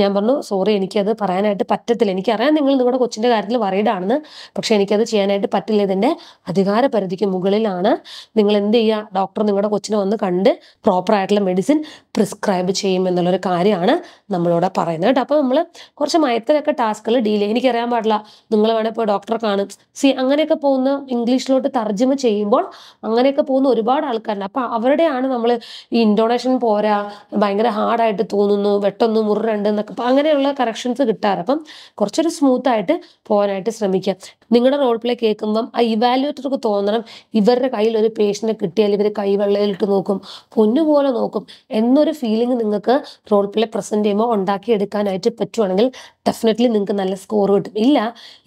ഞാൻ പറഞ്ഞു സോറി എനിക്കത് പറയാനായിട്ട് പറ്റത്തില്ല എനിക്കറിയാം നിങ്ങൾ നിങ്ങളുടെ കൊച്ചിൻ്റെ കാര്യത്തിൽ വറീഡാണെന്ന് പക്ഷേ എനിക്കത് ചെയ്യാനായിട്ട് പറ്റില്ല ഇതിൻ്റെ അധികാര പരിധിക്ക് മുകളിലാണ് നിങ്ങൾ എന്ത് ചെയ്യുക ഡോക്ടർ നിങ്ങളുടെ കൊച്ചിനെ വന്ന് കണ്ട് പ്രോപ്പറായിട്ടുള്ള മെഡിസിൻ പ്രിസ്ക്രൈബ് ചെയ്യും എന്നുള്ളൊരു കാര്യമാണ് നമ്മളോട് പറയുന്നത് കേട്ടോ അപ്പോൾ നമ്മൾ കുറച്ച് മയത്തിലൊക്കെ ടാസ്കുകൾ ഡീൽ ചെയ്യും എനിക്കറിയാൻ പാടില്ല നിങ്ങൾ വേണമെങ്കിൽ ഇപ്പോൾ ഡോക്ടറെ കാണും സി അങ്ങനെയൊക്കെ പോകുന്ന ഇംഗ്ലീഷിലോട്ട് തർജ്ജമ ചെയ്യുമ്പോൾ അങ്ങനെയൊക്കെ പോകുന്ന ഒരുപാട് ആൾക്കാരുണ്ട് അപ്പോൾ അവരുടെയാണ് നമ്മൾ ഈ ഇൻഡോണേഷൻ പോരാ ഭയങ്കര ഹാർഡായിട്ട് തോന്നുന്നു വെട്ടൊന്ന് മുറുണ്ട് എന്നൊക്കെ അപ്പം അങ്ങനെയുള്ള കറക്ഷൻസ് കിട്ടാറ് അപ്പം കുറച്ചൊരു സ്മൂത്ത് ആയിട്ട് പോകാനായിട്ട് ശ്രമിക്കുക നിങ്ങളുടെ റോൾ പ്ലേ കേൾക്കുമ്പം ആ ഇവാലുവേറ്റർക്ക് തോന്നണം ഇവരുടെ കയ്യിൽ ഒരു പേഷ്യൻ്റെ കിട്ടിയാൽ ഇവർ കൈവെള്ളയിലിട്ട് നോക്കും പൊന്നുപോലെ നോക്കും എന്നൊരു ഫീലിംഗ് നിങ്ങൾക്ക് റോൾ പ്ലേ പ്രസൻറ്റ് ചെയ്യുമ്പോൾ ഉണ്ടാക്കിയെടുക്കാനായിട്ട് പറ്റുവാണെങ്കിൽ ഡെഫിനറ്റ്ലി നിങ്ങൾക്ക് നല്ല സ്കോർ കിട്ടും ഇല്ല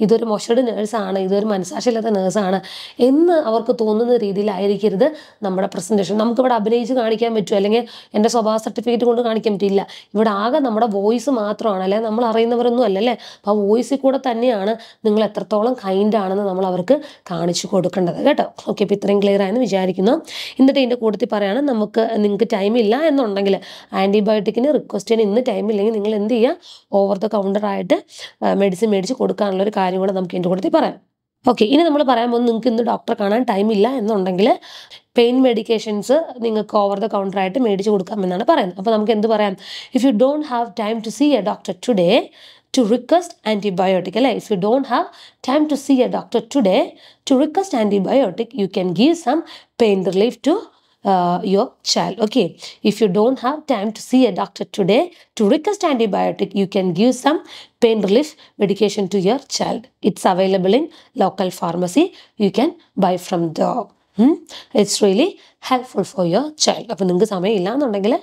ഇതൊരു മൊശയുടെ നേഴ്സാണ് ഇതൊരു മനസാക്ഷിയില്ലാത്ത നേഴ്സാണ് എന്ന് അവർക്ക് തോന്നുന്ന രീതിയിലായിരിക്കരുത് നമ്മുടെ പ്രസൻറ്റേഷൻ നമുക്കിവിടെ അഭിനയിച്ച് കാണിക്കാൻ പറ്റുമോ അല്ലെങ്കിൽ എൻ്റെ സ്വഭാവ സർട്ടിഫിക്കറ്റ് കൊണ്ട് കാണിക്കാൻ പറ്റും ഇല്ല ഇവിടെ ആകെ നമ്മുടെ വോയിസ് മാത്രമാണ് അല്ലെ നമ്മൾ അറിയുന്നവരൊന്നും അല്ല അല്ലേ അപ്പോൾ ആ വോയിസിൽ കൂടെ തന്നെയാണ് നിങ്ങൾ എത്രത്തോളം കൈൻഡ് ആണെന്ന് നമ്മൾ അവർക്ക് കാണിച്ചു കൊടുക്കേണ്ടത് കേട്ടോ ഓക്കെ അപ്പോൾ ഇത്രയും ക്ലിയർ ആയെന്ന് വിചാരിക്കുന്നു എന്നിട്ട് ഇതിൻ്റെ കൂട്ടത്തിൽ പറയുകയാണ് നമുക്ക് നിങ്ങൾക്ക് ടൈം ഇല്ല എന്നുണ്ടെങ്കിൽ ആൻറ്റിബയോട്ടിക്കിന് റിക്വസ്റ്റ് ചെയ്യാൻ ഇന്ന് ടൈം ഇല്ലെങ്കിൽ നിങ്ങൾ എന്ത് ചെയ്യുക ഓവർ ദ കൗണ്ടറായിട്ട് മെഡിസിൻ മേടിച്ച് കൊടുക്കാനുള്ള ഒരു കാര്യം കൂടെ നമുക്ക് ഇതിൻ്റെ കൂട്ടത്തിൽ പറയാം ഓക്കെ ഇനി നമ്മൾ പറയാൻ പോകുന്നത് നിങ്ങൾക്ക് ഇന്ന് ഡോക്ടറെ കാണാൻ ടൈമില്ല എന്നുണ്ടെങ്കിൽ പെയിൻ മെഡിക്കേഷൻസ് നിങ്ങൾക്ക് ഓവർ ദ കൗണ്ടറായിട്ട് മേടിച്ച് കൊടുക്കാമെന്നാണ് പറയുന്നത് അപ്പോൾ നമുക്ക് എന്ത് പറയാം if you don't have time to see a doctor today to request antibiotic അല്ലേ if you don't have time to see a doctor today to request antibiotic you can give some pain relief to uh, your child. Okay, if you don't have time to see a doctor today, to request antibiotic, you can give some pain relief medication to your child. It's available in local pharmacy. You can buy from the it's really helpful for your child അപ്പോൾ നിങ്ങൾക്ക് സമയമില്ല എന്നുണ്ടെങ്കിൽ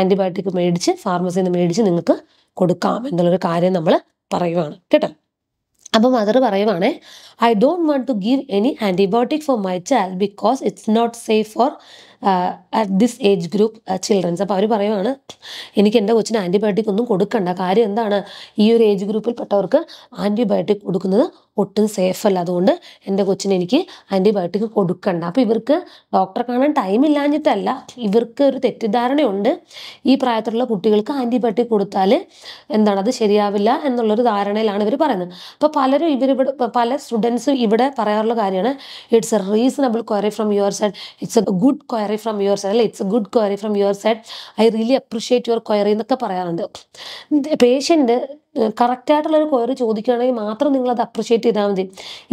ആൻറ്റിബയോട്ടിക് മേടിച്ച് ഫാർമസിയിൽ നിന്ന് മേടിച്ച് നിങ്ങൾക്ക് കൊടുക്കാം എന്നുള്ളൊരു കാര്യം നമ്മൾ പറയുവാണ് കേട്ടോ അപ്പോൾ മദർ പറയുവാണേ I don't want to give any antibiotic for my child because it's not safe for at this age group childrens അപ്പോൾ അവർ പറയുവാണ് എനിക്ക് എൻ്റെ കൊച്ചിന് ആൻറ്റിബയോട്ടിക് ഒന്നും കൊടുക്കണ്ട കാര്യം എന്താണ് ഈ ഒരു ഏജ് ഗ്രൂപ്പിൽ പെട്ടവർക്ക് ആൻറ്റിബയോട്ടിക് കൊടുക്കുന്നത് ഒട്ടും സേഫ് അല്ല അതുകൊണ്ട് എൻ്റെ കൊച്ചിന് എനിക്ക് ആൻറ്റിബയോട്ടിക് കൊടുക്കണ്ട അപ്പോൾ ഇവർക്ക് ഡോക്ടറെ കാണാൻ ടൈം ഇല്ലാഞ്ഞിട്ടല്ല ഇവർക്ക് ഒരു തെറ്റിദ്ധാരണയുണ്ട് ഈ പ്രായത്തിലുള്ള കുട്ടികൾക്ക് ആൻറ്റിബയോട്ടിക് കൊടുത്താൽ എന്താണ് അത് ശരിയാവില്ല എന്നുള്ളൊരു ധാരണയിലാണ് ഇവർ പറയുന്നത് അപ്പോൾ പലരും ഇവരിവിടെ പല സ്റ്റുഡൻസും ഇവിടെ പറയാറുള്ള കാര്യമാണ് it's a reasonable query from your side it's a good query query from your side അല്ലെ it's a good query from your side I really appreciate your query എന്നൊക്കെ പറയാറുണ്ട് പേഷ്യൻറ്റ് കറക്റ്റായിട്ടുള്ളൊരു ക്വയറി ചോദിക്കുകയാണെങ്കിൽ മാത്രം നിങ്ങളത് അപ്രിഷിയേറ്റ് ചെയ്താൽ മതി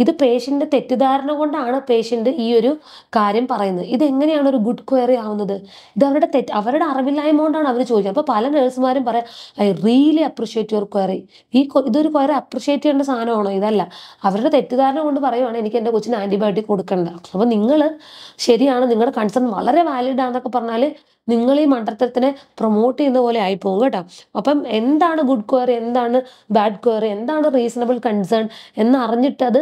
ഇത് പേഷ്യൻ്റെ തെറ്റിദ്ധാരണ കൊണ്ടാണ് പേഷ്യൻ്റ് ഈ ഒരു കാര്യം പറയുന്നത് ഇത് എങ്ങനെയാണ് ഒരു ഗുഡ് ക്വയറി ആവുന്നത് ഇത് അവരുടെ തെറ്റ് അവരുടെ അറിവില്ലായ്മ കൊണ്ടാണ് അവർ ചോദിക്കുന്നത് അപ്പോൾ പല നഴ്സുമാരും പറയാം I really appreciate your query ഈ ഇതൊരു ക്വയറി അപ്രിഷിയേറ്റ് ചെയ്യേണ്ട സാധനമാണോ ഇതല്ല അവരുടെ തെറ്റിദ്ധാരണ കൊണ്ട് പറയുവാണ് എനിക്ക് എൻ്റെ കൊച്ചിന് ആൻറ്റിബയോട്ടിക് കൊടുക്കേണ്ട അപ്പോൾ നിങ്ങൾ ശരിയാണ് നിങ്ങളുടെ കൺസേൺ വളരെ വാലിഡ് പറഞ്ഞാൽ നിങ്ങൾ ഈ മണ്ടത്തരത്തിനെ പ്രൊമോട്ട് ചെയ്യുന്ന പോലെ ആയിപ്പോകും കേട്ടോ അപ്പം എന്താണ് ഗുഡ് ക്വയറി എന്താണ് ബാഡ് ക്വയറി എന്താണ് റീസണബിൾ കൺസേൺ എന്ന് അറിഞ്ഞിട്ട് അത്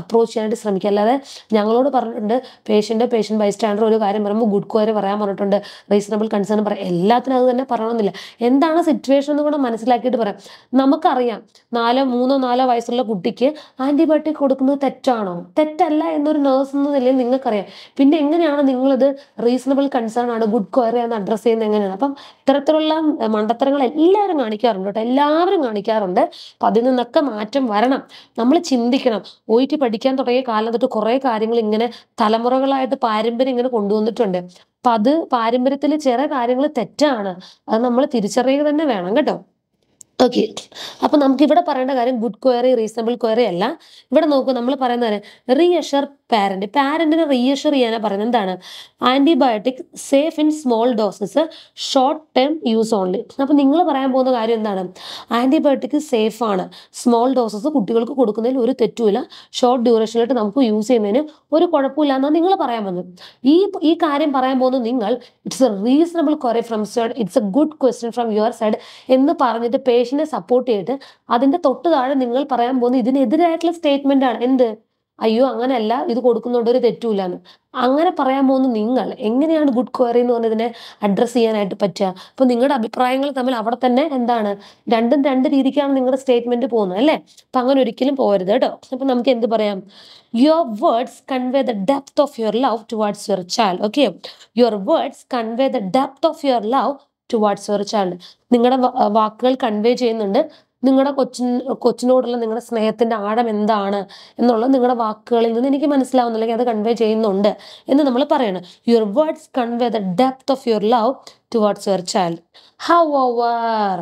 അപ്രോച്ച് ചെയ്യാനായിട്ട് ശ്രമിക്കുക അല്ലാതെ ഞങ്ങളോട് പറഞ്ഞിട്ടുണ്ട് പേഷ്യൻ്റ് പേഷ്യൻ്റ് സ്റ്റാൻഡർ ഒരു കാര്യം പറയുമ്പോൾ ഗുഡ് ക്വയറി പറയാൻ പറഞ്ഞിട്ടുണ്ട് റീസണബിൾ കൺസേൺ പറയാം എല്ലാത്തിനും അത് തന്നെ പറയണമെന്നില്ല എന്താണ് സിറ്റുവേഷൻ എന്ന് കൂടെ മനസ്സിലാക്കിയിട്ട് പറയാം നമുക്കറിയാം നാലോ മൂന്നോ നാലോ വയസ്സുള്ള കുട്ടിക്ക് ആൻറ്റിബയോട്ടിക് കൊടുക്കുന്നത് തെറ്റാണോ തെറ്റല്ല എന്നൊരു നേഴ്സ് എന്ന നിലയിൽ നിങ്ങൾക്കറിയാം പിന്നെ എങ്ങനെയാണ് നിങ്ങളിത് റീസണബിൾ കൺസേൺ ആണ് ഗുഡ് സ്ക്വയർ അഡ്രസ്സ് ചെയ്യുന്നത് എങ്ങനെയാണ് അപ്പം ഇത്തരത്തിലുള്ള മണ്ടത്തരങ്ങൾ എല്ലാവരും കാണിക്കാറുണ്ട് കേട്ടോ എല്ലാവരും കാണിക്കാറുണ്ട് അപ്പം അതിൽ നിന്നൊക്കെ മാറ്റം വരണം നമ്മൾ ചിന്തിക്കണം ഒ ടി e പഠിക്കാൻ തുടങ്ങിയ കാലം തൊട്ട് കുറേ കാര്യങ്ങൾ ഇങ്ങനെ തലമുറകളായിട്ട് പാരമ്പര്യം ഇങ്ങനെ കൊണ്ടുവന്നിട്ടുണ്ട് അപ്പം അത് പാരമ്പര്യത്തിൽ ചില കാര്യങ്ങൾ തെറ്റാണ് അത് നമ്മൾ തിരിച്ചറിയുക തന്നെ വേണം കേട്ടോ ഓക്കെ അപ്പൊ നമുക്ക് ഇവിടെ പറയേണ്ട കാര്യം ഗുഡ് ക്വയറി റീസണബിൾ ക്വയറി അല്ല ഇവിടെ നോക്കൂ നമ്മൾ പറയുന്ന കാര്യം റീഅഷർ പാരന്റ് പാരന്റിനെ റീഅഷർ ചെയ്യാനാണ് പറയുന്നത് എന്താണ് antibiotic safe in small doses short term use only അപ്പം നിങ്ങൾ പറയാൻ പോകുന്ന കാര്യം എന്താണ് ആന്റിബയോട്ടിക് സേഫ് ആണ് സ്മോൾ ഡോസസ് കുട്ടികൾക്ക് കൊടുക്കുന്നതിൽ ഒരു തെറ്റുമില്ല ഷോർട്ട് ഡ്യൂറേഷനിലായിട്ട് നമുക്ക് യൂസ് ചെയ്യുന്നതിന് ഒരു കുഴപ്പമില്ല എന്നാണ് നിങ്ങൾ പറയാൻ വന്നത് ഈ ഈ കാര്യം പറയാൻ പോകുന്നത് നിങ്ങൾ it's a reasonable query from side it's a good question from your side എന്ന് പറഞ്ഞിട്ട് പേഷ്യൻറ്റിനെ സപ്പോർട്ട് ചെയ്തിട്ട് അതിൻ്റെ തൊട്ട് താഴെ നിങ്ങൾ പറയാൻ പോകുന്ന ഇതിനെതിരായിട്ടുള്ള സ്റ്റേറ്റ്മെൻ്റ് ആണ് എന്ത് അയ്യോ അങ്ങനെയല്ല ഇത് കൊടുക്കുന്നുണ്ട് ഒരു തെറ്റുമില്ല എന്ന് അങ്ങനെ പറയാൻ പോകുന്ന നിങ്ങൾ എങ്ങനെയാണ് ഗുഡ് ക്വയറി എന്ന് പറഞ്ഞതിനെ അഡ്രസ്സ് ചെയ്യാനായിട്ട് പറ്റുക അപ്പോൾ നിങ്ങളുടെ അഭിപ്രായങ്ങൾ തമ്മിൽ അവിടെ തന്നെ എന്താണ് രണ്ടും രണ്ട് രീതിക്കാണ് നിങ്ങളുടെ സ്റ്റേറ്റ്മെന്റ് പോകുന്നത് അല്ലേ അപ്പൊ അങ്ങനെ ഒരിക്കലും പോകരുത് കേട്ടോ അപ്പൊ നമുക്ക് എന്ത് പറയാം your words convey the depth of your love towards your child okay your words convey the depth of your love towards your child നിങ്ങളുടെ വാക്കുകൾ കൺവേ ചെയ്യുന്നുണ്ട് നിങ്ങളുടെ കൊച്ചിന് കൊച്ചിനോടുള്ള നിങ്ങളുടെ സ്നേഹത്തിന്റെ ആഴം എന്താണ് എന്നുള്ളത് നിങ്ങളുടെ വാക്കുകളിൽ നിന്ന് എനിക്ക് മനസ്സിലാവുന്നില്ലെങ്കിൽ അത് കൺവേ ചെയ്യുന്നുണ്ട് എന്ന് നമ്മൾ പറയണം your words convey the depth of your love towards your child however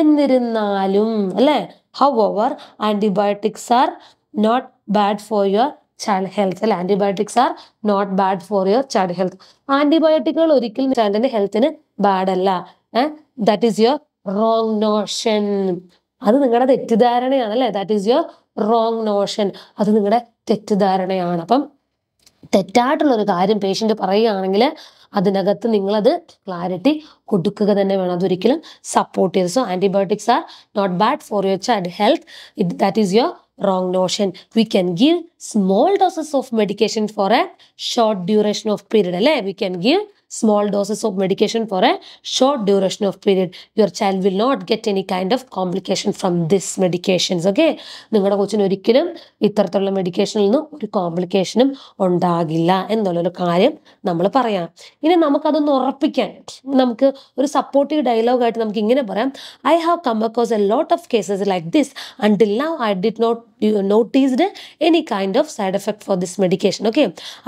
എന്നിരുന്നാലും അല്ലേ however antibiotics are not bad for your child health അല്ലെ antibiotics are not bad for your child health ആന്റിബയോട്ടിക്കുകൾ ഒരിക്കലും ചൈൽഡിന്റെ ഹെൽത്തിന് ബാഡ് അല്ല that is your wrong notion അത് നിങ്ങളുടെ തെറ്റിദ്ധാരണയാണ് അല്ലേ that is your wrong notion അത് നിങ്ങളുടെ തെറ്റിദ്ധാരണയാണ് അപ്പം ഒരു കാര്യം പേഷ്യൻ്റ് പറയുകയാണെങ്കിൽ അതിനകത്ത് നിങ്ങളത് ക്ലാരിറ്റി കൊടുക്കുക തന്നെ വേണം അതൊരിക്കലും സപ്പോർട്ട് ചെയ്ത് so antibiotics are not bad for your child health it that is your wrong notion we can give small doses of medication for a short duration of period അല്ലേ we can give small doses of medication for a short duration of period. Your child will not get any kind of complication from this medications. Okay? നിങ്ങളുടെ കൊച്ചിന് ഒരിക്കലും ഇത്തരത്തിലുള്ള മെഡിക്കേഷനിൽ നിന്ന് ഒരു കോംപ്ലിക്കേഷനും ഉണ്ടാകില്ല എന്നുള്ളൊരു കാര്യം നമ്മൾ പറയാം ഇനി നമുക്കതൊന്ന് ഉറപ്പിക്കാൻ നമുക്ക് ഒരു സപ്പോർട്ടീവ് ഡയലോഗായിട്ട് നമുക്ക് ഇങ്ങനെ പറയാം I have come across a lot of cases like this until now I did not noticed any kind of side effect for this medication okay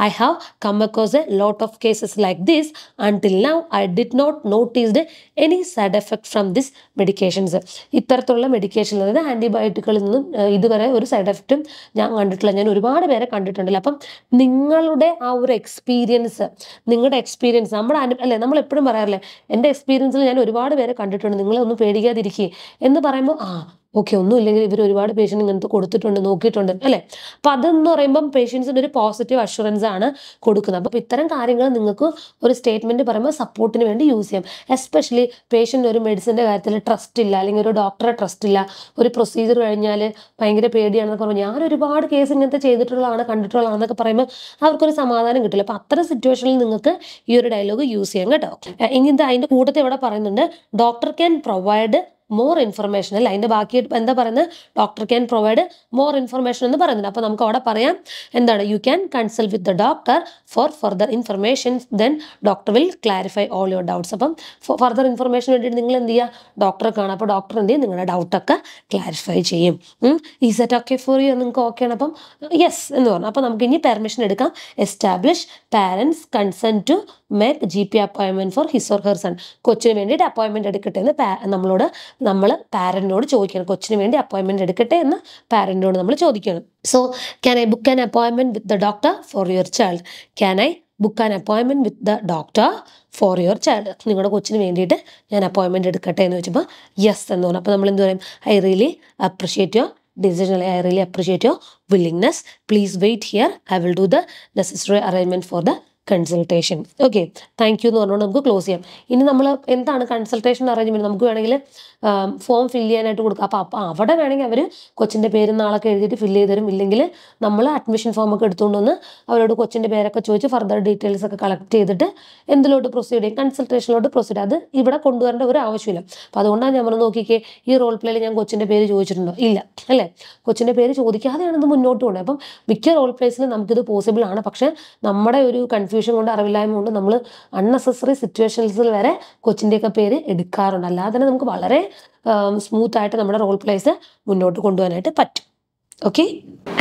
I have come across a lot of cases like this days. Now I I not noticed any side effect from this medications ഇത്തരത്തിലുള്ള മെഡിക്കേഷൻ അതായത് ആൻറ്റിബയോട്ടിക്കുകളിൽ നിന്നും ഇതുവരെ ഒരു സൈഡ് എഫക്റ്റും ഞാൻ കണ്ടിട്ടില്ല ഞാൻ ഒരുപാട് പേരെ കണ്ടിട്ടുണ്ടല്ലോ അപ്പം നിങ്ങളുടെ ആ ഒരു എക്സ്പീരിയൻസ് നിങ്ങളുടെ എക്സ്പീരിയൻസ് നമ്മുടെ അനു അല്ലേ നമ്മൾ എപ്പോഴും പറയാറില്ലേ എൻ്റെ എക്സ്പീരിയൻസിൽ ഞാൻ ഒരുപാട് പേരെ കണ്ടിട്ടുണ്ട് നിങ്ങളെ ഒന്നും പേടിക്കാതിരിക്കുക എന്ന് പറയുമ്പോൾ ആ ഓക്കെ ഇല്ലെങ്കിൽ ഇവർ ഒരുപാട് പേഷ്യൻ്റ് ഇങ്ങനത്തെ കൊടുത്തിട്ടുണ്ട് നോക്കിയിട്ടുണ്ട് അല്ലേ അപ്പൊ അതെന്ന് പറയുമ്പോൾ പേഷ്യൻസിന് ഒരു പോസിറ്റീവ് അഷുറൻസ് ആണ് കൊടുക്കുന്നത് അപ്പൊ ഇത്തരം കാര്യങ്ങൾ നിങ്ങൾക്ക് ഒരു സ്റ്റേറ്റ്മെന്റ് പറയുമ്പോൾ സപ്പോർട്ടിന് വേണ്ടി യൂസ് ചെയ്യാം എസ്പെഷ്യലി പേഷ്യൻ്റ് ഒരു മെഡിസിൻ്റെ കാര്യത്തിൽ ട്രസ്റ്റ് ഇല്ല അല്ലെങ്കിൽ ഒരു ഡോക്ടറെ ട്രസ്റ്റ് ഇല്ല ഒരു പ്രൊസീജർ കഴിഞ്ഞാൽ ഭയങ്കര പേടിയാണെന്നൊക്കെ പറഞ്ഞു ഞാൻ ഒരുപാട് കേസ് ഇങ്ങനത്തെ ചെയ്തിട്ടുള്ളതാണ് കണ്ടിട്ടുള്ളതാണെന്നൊക്കെ പറയുമ്പോൾ അവർക്കൊരു സമാധാനം കിട്ടില്ല അപ്പൊ അത്തരം സിറ്റുവേഷനിൽ നിങ്ങൾക്ക് ഈ ഒരു ഡയലോഗ് യൂസ് ചെയ്യാം കേട്ടോ ഇനി ഇത് അതിൻ്റെ കൂട്ടത്തിൽ ഇവിടെ പറയുന്നുണ്ട് doctor can provide more information അല്ല അതിൻ്റെ ബാക്കി എന്താ പറയുന്നത് doctor can provide more information എന്ന് പറയുന്നത് അപ്പോൾ നമുക്ക് അവിടെ പറയാം എന്താണ് you can consult with the doctor for further information then doctor will clarify all your doubts അപ്പം ഫർദർ ഇൻഫർമേഷൻ വേണ്ടിയിട്ട് നിങ്ങൾ എന്ത് ചെയ്യുക ഡോക്ടറെ കാണാം അപ്പോൾ ഡോക്ടർ എന്ത് ചെയ്യും നിങ്ങളുടെ ഡൗട്ടൊക്കെ ക്ലാരിഫൈ ചെയ്യും is that okay for you നിങ്ങൾക്ക് ഓക്കെ ആണ് അപ്പം യെസ് എന്ന് പറഞ്ഞു അപ്പോൾ നമുക്ക് ഇനി പെർമിഷൻ എടുക്കാം establish parents consent to make G P appointment for his or her കൊച്ചിന് വേണ്ടിയിട്ട് അപ്പോയിൻമെൻറ്റ് എടുക്കട്ടെ എന്ന് നമ്മളോട് നമ്മൾ പാരൻറ്റിനോട് ചോദിക്കണം കൊച്ചിന് വേണ്ടി അപ്പോയിൻമെൻറ്റ് എടുക്കട്ടെ എന്ന് പാരൻറ്റിനോട് നമ്മൾ ചോദിക്കണം so can I book an appointment with the doctor for your child can I book an appointment with the doctor for your child നിങ്ങളുടെ കൊച്ചിന് വേണ്ടിയിട്ട് ഞാൻ അപ്പോയിൻമെൻറ്റ് എടുക്കട്ടെ എന്ന് ചോദിച്ചപ്പോൾ യെസ് എന്ന് പറഞ്ഞു അപ്പോൾ നമ്മൾ എന്ത് പറയും I really appreciate your decision. I really appreciate your willingness. Please wait here. I will do the necessary arrangement for the consultation okay thank you എന്ന് പറഞ്ഞുകൊണ്ട് നമുക്ക് ക്ലോസ് ചെയ്യാം ഇനി നമ്മൾ എന്താണ് കൺസൾട്ടേഷൻ അറേഞ്ച്മെൻറ്റ് നമുക്ക് വേണമെങ്കിൽ ഫോം ഫില്ല് ചെയ്യാനായിട്ട് കൊടുക്കാം അപ്പോൾ അപ്പോൾ അവിടെ വേണമെങ്കിൽ അവർ കൊച്ചിൻ്റെ പേരും നാളൊക്കെ എഴുതിയിട്ട് ഫില്ല് ചെയ്ത് തരും ഇല്ലെങ്കിൽ നമ്മൾ അഡ്മിഷൻ ഫോമൊക്കെ എടുത്തുകൊണ്ട് വന്ന് അവരോട് കൊച്ചിൻ്റെ പേരൊക്കെ ചോദിച്ച് ഫർദർ ഡീറ്റെയിൽസ് ഒക്കെ കളക്ട് ചെയ്തിട്ട് എന്തിലോട്ട് പ്രൊസീഡ് ചെയ്യും കൺസൾട്ടേഷനിലോട്ട് പ്രൊസീഡ് അത് ഇവിടെ കൊണ്ടുവരേണ്ട ഒരു ആവശ്യമില്ല അപ്പോൾ അതുകൊണ്ടാണ് ഞാൻ പറഞ്ഞു നോക്കിക്കേ ഈ റോൾ പ്ലേയിൽ ഞാൻ കൊച്ചിൻ്റെ പേര് ചോദിച്ചിട്ടുണ്ടോ ഇല്ല അല്ലേ കൊച്ചിൻ്റെ പേര് ചോദിക്കാതെയാണ് ഇത് മുന്നോട്ട് പോകുന്നത് അപ്പം മിക്ക റോൾ പ്ലേസിൽ നമുക്കിത് പോസിബിൾ ആണ് പക്ഷേ നമ്മുടെ ഒരു കൺസ് കൺഫ്യൂഷൻ കൊണ്ട് അറിവില്ലായ്മ കൊണ്ട് നമ്മൾ അൺനെസസറി സിറ്റുവേഷൻസിൽ വരെ കൊച്ചിൻ്റെയൊക്കെ പേര് എടുക്കാറുണ്ട് അല്ലാതെ തന്നെ നമുക്ക് വളരെ സ്മൂത്തായിട്ട് നമ്മുടെ റോൾ പ്ലേസ് മുന്നോട്ട് കൊണ്ടുപോകാനായിട്ട് പറ്റും ഓക്കെ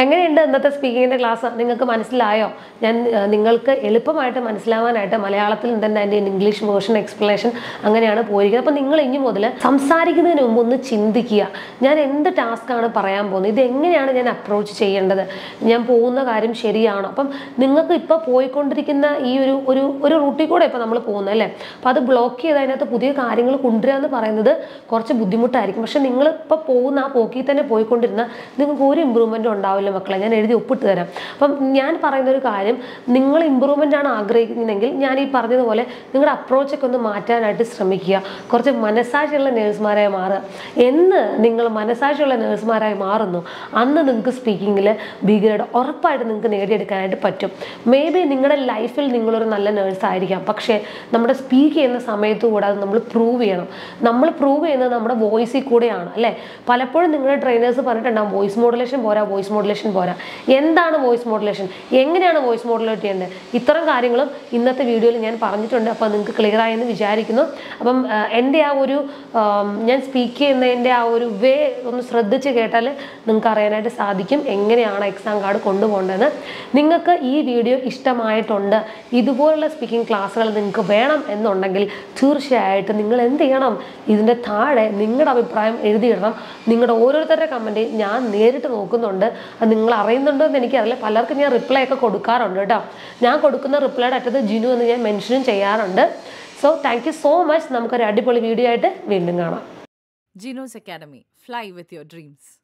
എങ്ങനെയുണ്ട് ഇന്നത്തെ സ്പീക്കിങ്ങിൻ്റെ ക്ലാസ് നിങ്ങൾക്ക് മനസ്സിലായോ ഞാൻ നിങ്ങൾക്ക് എളുപ്പമായിട്ട് മനസ്സിലാവാനായിട്ട് മലയാളത്തിൽ തന്നെ അതിൻ്റെ ഇംഗ്ലീഷ് വേർഷൻ എക്സ്പ്ലനേഷൻ അങ്ങനെയാണ് പോയിരിക്കുന്നത് അപ്പോൾ നിങ്ങൾ ഇനി മുതൽ സംസാരിക്കുന്നതിന് മുമ്പ് ഒന്ന് ചിന്തിക്കുക ഞാൻ എന്ത് ടാസ്ക്കാണ് പറയാൻ പോകുന്നത് ഇത് എങ്ങനെയാണ് ഞാൻ അപ്രോച്ച് ചെയ്യേണ്ടത് ഞാൻ പോകുന്ന കാര്യം ശരിയാണോ അപ്പം നിങ്ങൾക്ക് ഇപ്പോൾ പോയിക്കൊണ്ടിരിക്കുന്ന ഈ ഒരു ഒരു ഒരു റൂട്ടിൽ കൂടെ ഇപ്പോൾ നമ്മൾ പോകുന്നത് അല്ലേ അപ്പോൾ അത് ബ്ലോക്ക് ചെയ്ത് അതിനകത്ത് പുതിയ കാര്യങ്ങൾ കൊണ്ടുവരിക എന്ന് പറയുന്നത് കുറച്ച് ബുദ്ധിമുട്ടായിരിക്കും പക്ഷേ നിങ്ങൾ ഇപ്പോൾ പോകുന്ന ആ പോക്കിൽ തന്നെ പോയിക്കൊണ്ടിരുന്ന നിങ്ങൾക്ക് ഒരു ഇമ്പ്രൂവ്മെൻ്റ് ഉണ്ടാവില്ല മക്കളെ ഞാൻ എഴുതി ഒപ്പിട്ട് തരാം അപ്പം ഞാൻ പറയുന്ന ഒരു കാര്യം നിങ്ങൾ ഇമ്പ്രൂവ്മെൻ്റ് ആണ് ആഗ്രഹിക്കുന്നതെങ്കിൽ ഞാൻ ഈ പറഞ്ഞതുപോലെ നിങ്ങളുടെ അപ്രോച്ചൊക്കെ ഒന്ന് മാറ്റാനായിട്ട് ശ്രമിക്കുക കുറച്ച് മനസ്സാക്ഷിയുള്ള നേഴ്സുമാരായി മാറുക എന്ന് നിങ്ങൾ മനസ്സാക്ഷിയുള്ള നേഴ്സുമാരായി മാറുന്നു അന്ന് നിങ്ങൾക്ക് സ്പീക്കിങ്ങിൽ ഭീകരയുടെ ഉറപ്പായിട്ട് നിങ്ങൾക്ക് നേടിയെടുക്കാനായിട്ട് പറ്റും മേ ബി നിങ്ങളുടെ ലൈഫിൽ നിങ്ങളൊരു നല്ല നേഴ്സായിരിക്കാം പക്ഷേ നമ്മുടെ സ്പീക്ക് ചെയ്യുന്ന സമയത്ത് അത് നമ്മൾ പ്രൂവ് ചെയ്യണം നമ്മൾ പ്രൂവ് ചെയ്യുന്നത് നമ്മുടെ വോയിസിൽ കൂടെയാണ് അല്ലേ പലപ്പോഴും നിങ്ങളുടെ ട്രെയിനേഴ്സ് പറഞ്ഞിട്ടുണ്ടാകും വോയിസ് മോഡുലേഷൻ പോരാ വോയിസ് മോഡുലേഷൻ പോരാ എന്താണ് വോയിസ് മോഡുലേഷൻ എങ്ങനെയാണ് വോയിസ് മോഡുലേറ്റ് ചെയ്യേണ്ടത് ഇത്തരം കാര്യങ്ങളും ഇന്നത്തെ വീഡിയോയിൽ ഞാൻ പറഞ്ഞിട്ടുണ്ട് അപ്പോൾ നിങ്ങൾക്ക് ക്ലിയർ ആയെന്ന് വിചാരിക്കുന്നു അപ്പം എൻ്റെ ആ ഒരു ഞാൻ സ്പീക്ക് ചെയ്യുന്നതിൻ്റെ ആ ഒരു വേ ഒന്ന് ശ്രദ്ധിച്ച് കേട്ടാൽ നിങ്ങൾക്ക് അറിയാനായിട്ട് സാധിക്കും എങ്ങനെയാണ് എക്സാം കാർഡ് കൊണ്ടുപോകേണ്ടത് നിങ്ങൾക്ക് ഈ വീഡിയോ ഇഷ്ടമായിട്ടുണ്ട് ഇതുപോലുള്ള സ്പീക്കിംഗ് ക്ലാസ്സുകൾ നിങ്ങൾക്ക് വേണം എന്നുണ്ടെങ്കിൽ തീർച്ചയായിട്ടും നിങ്ങൾ എന്ത് ചെയ്യണം ഇതിൻ്റെ താഴെ നിങ്ങളുടെ അഭിപ്രായം എഴുതിയിടണം നിങ്ങളുടെ ഓരോരുത്തരുടെ കമൻറ്റ് ഞാൻ നേരിട്ട് നോക്കും കൊടുക്കുന്നുണ്ട് അത് നിങ്ങൾ അറിയുന്നുണ്ടോ എന്ന് എനിക്കറിയില്ല പലർക്കും ഞാൻ റിപ്ലൈ ഒക്കെ കൊടുക്കാറുണ്ട് കേട്ടോ ഞാൻ കൊടുക്കുന്ന റിപ്ലൈയുടെ അറ്റത്ത് ജിനു എന്ന് ഞാൻ മെൻഷനും ചെയ്യാറുണ്ട് so thank you so much നമുക്കൊരു അടിപൊളി വീഡിയോ ആയിട്ട് വീണ്ടും കാണാം Jinos academy fly with your dreams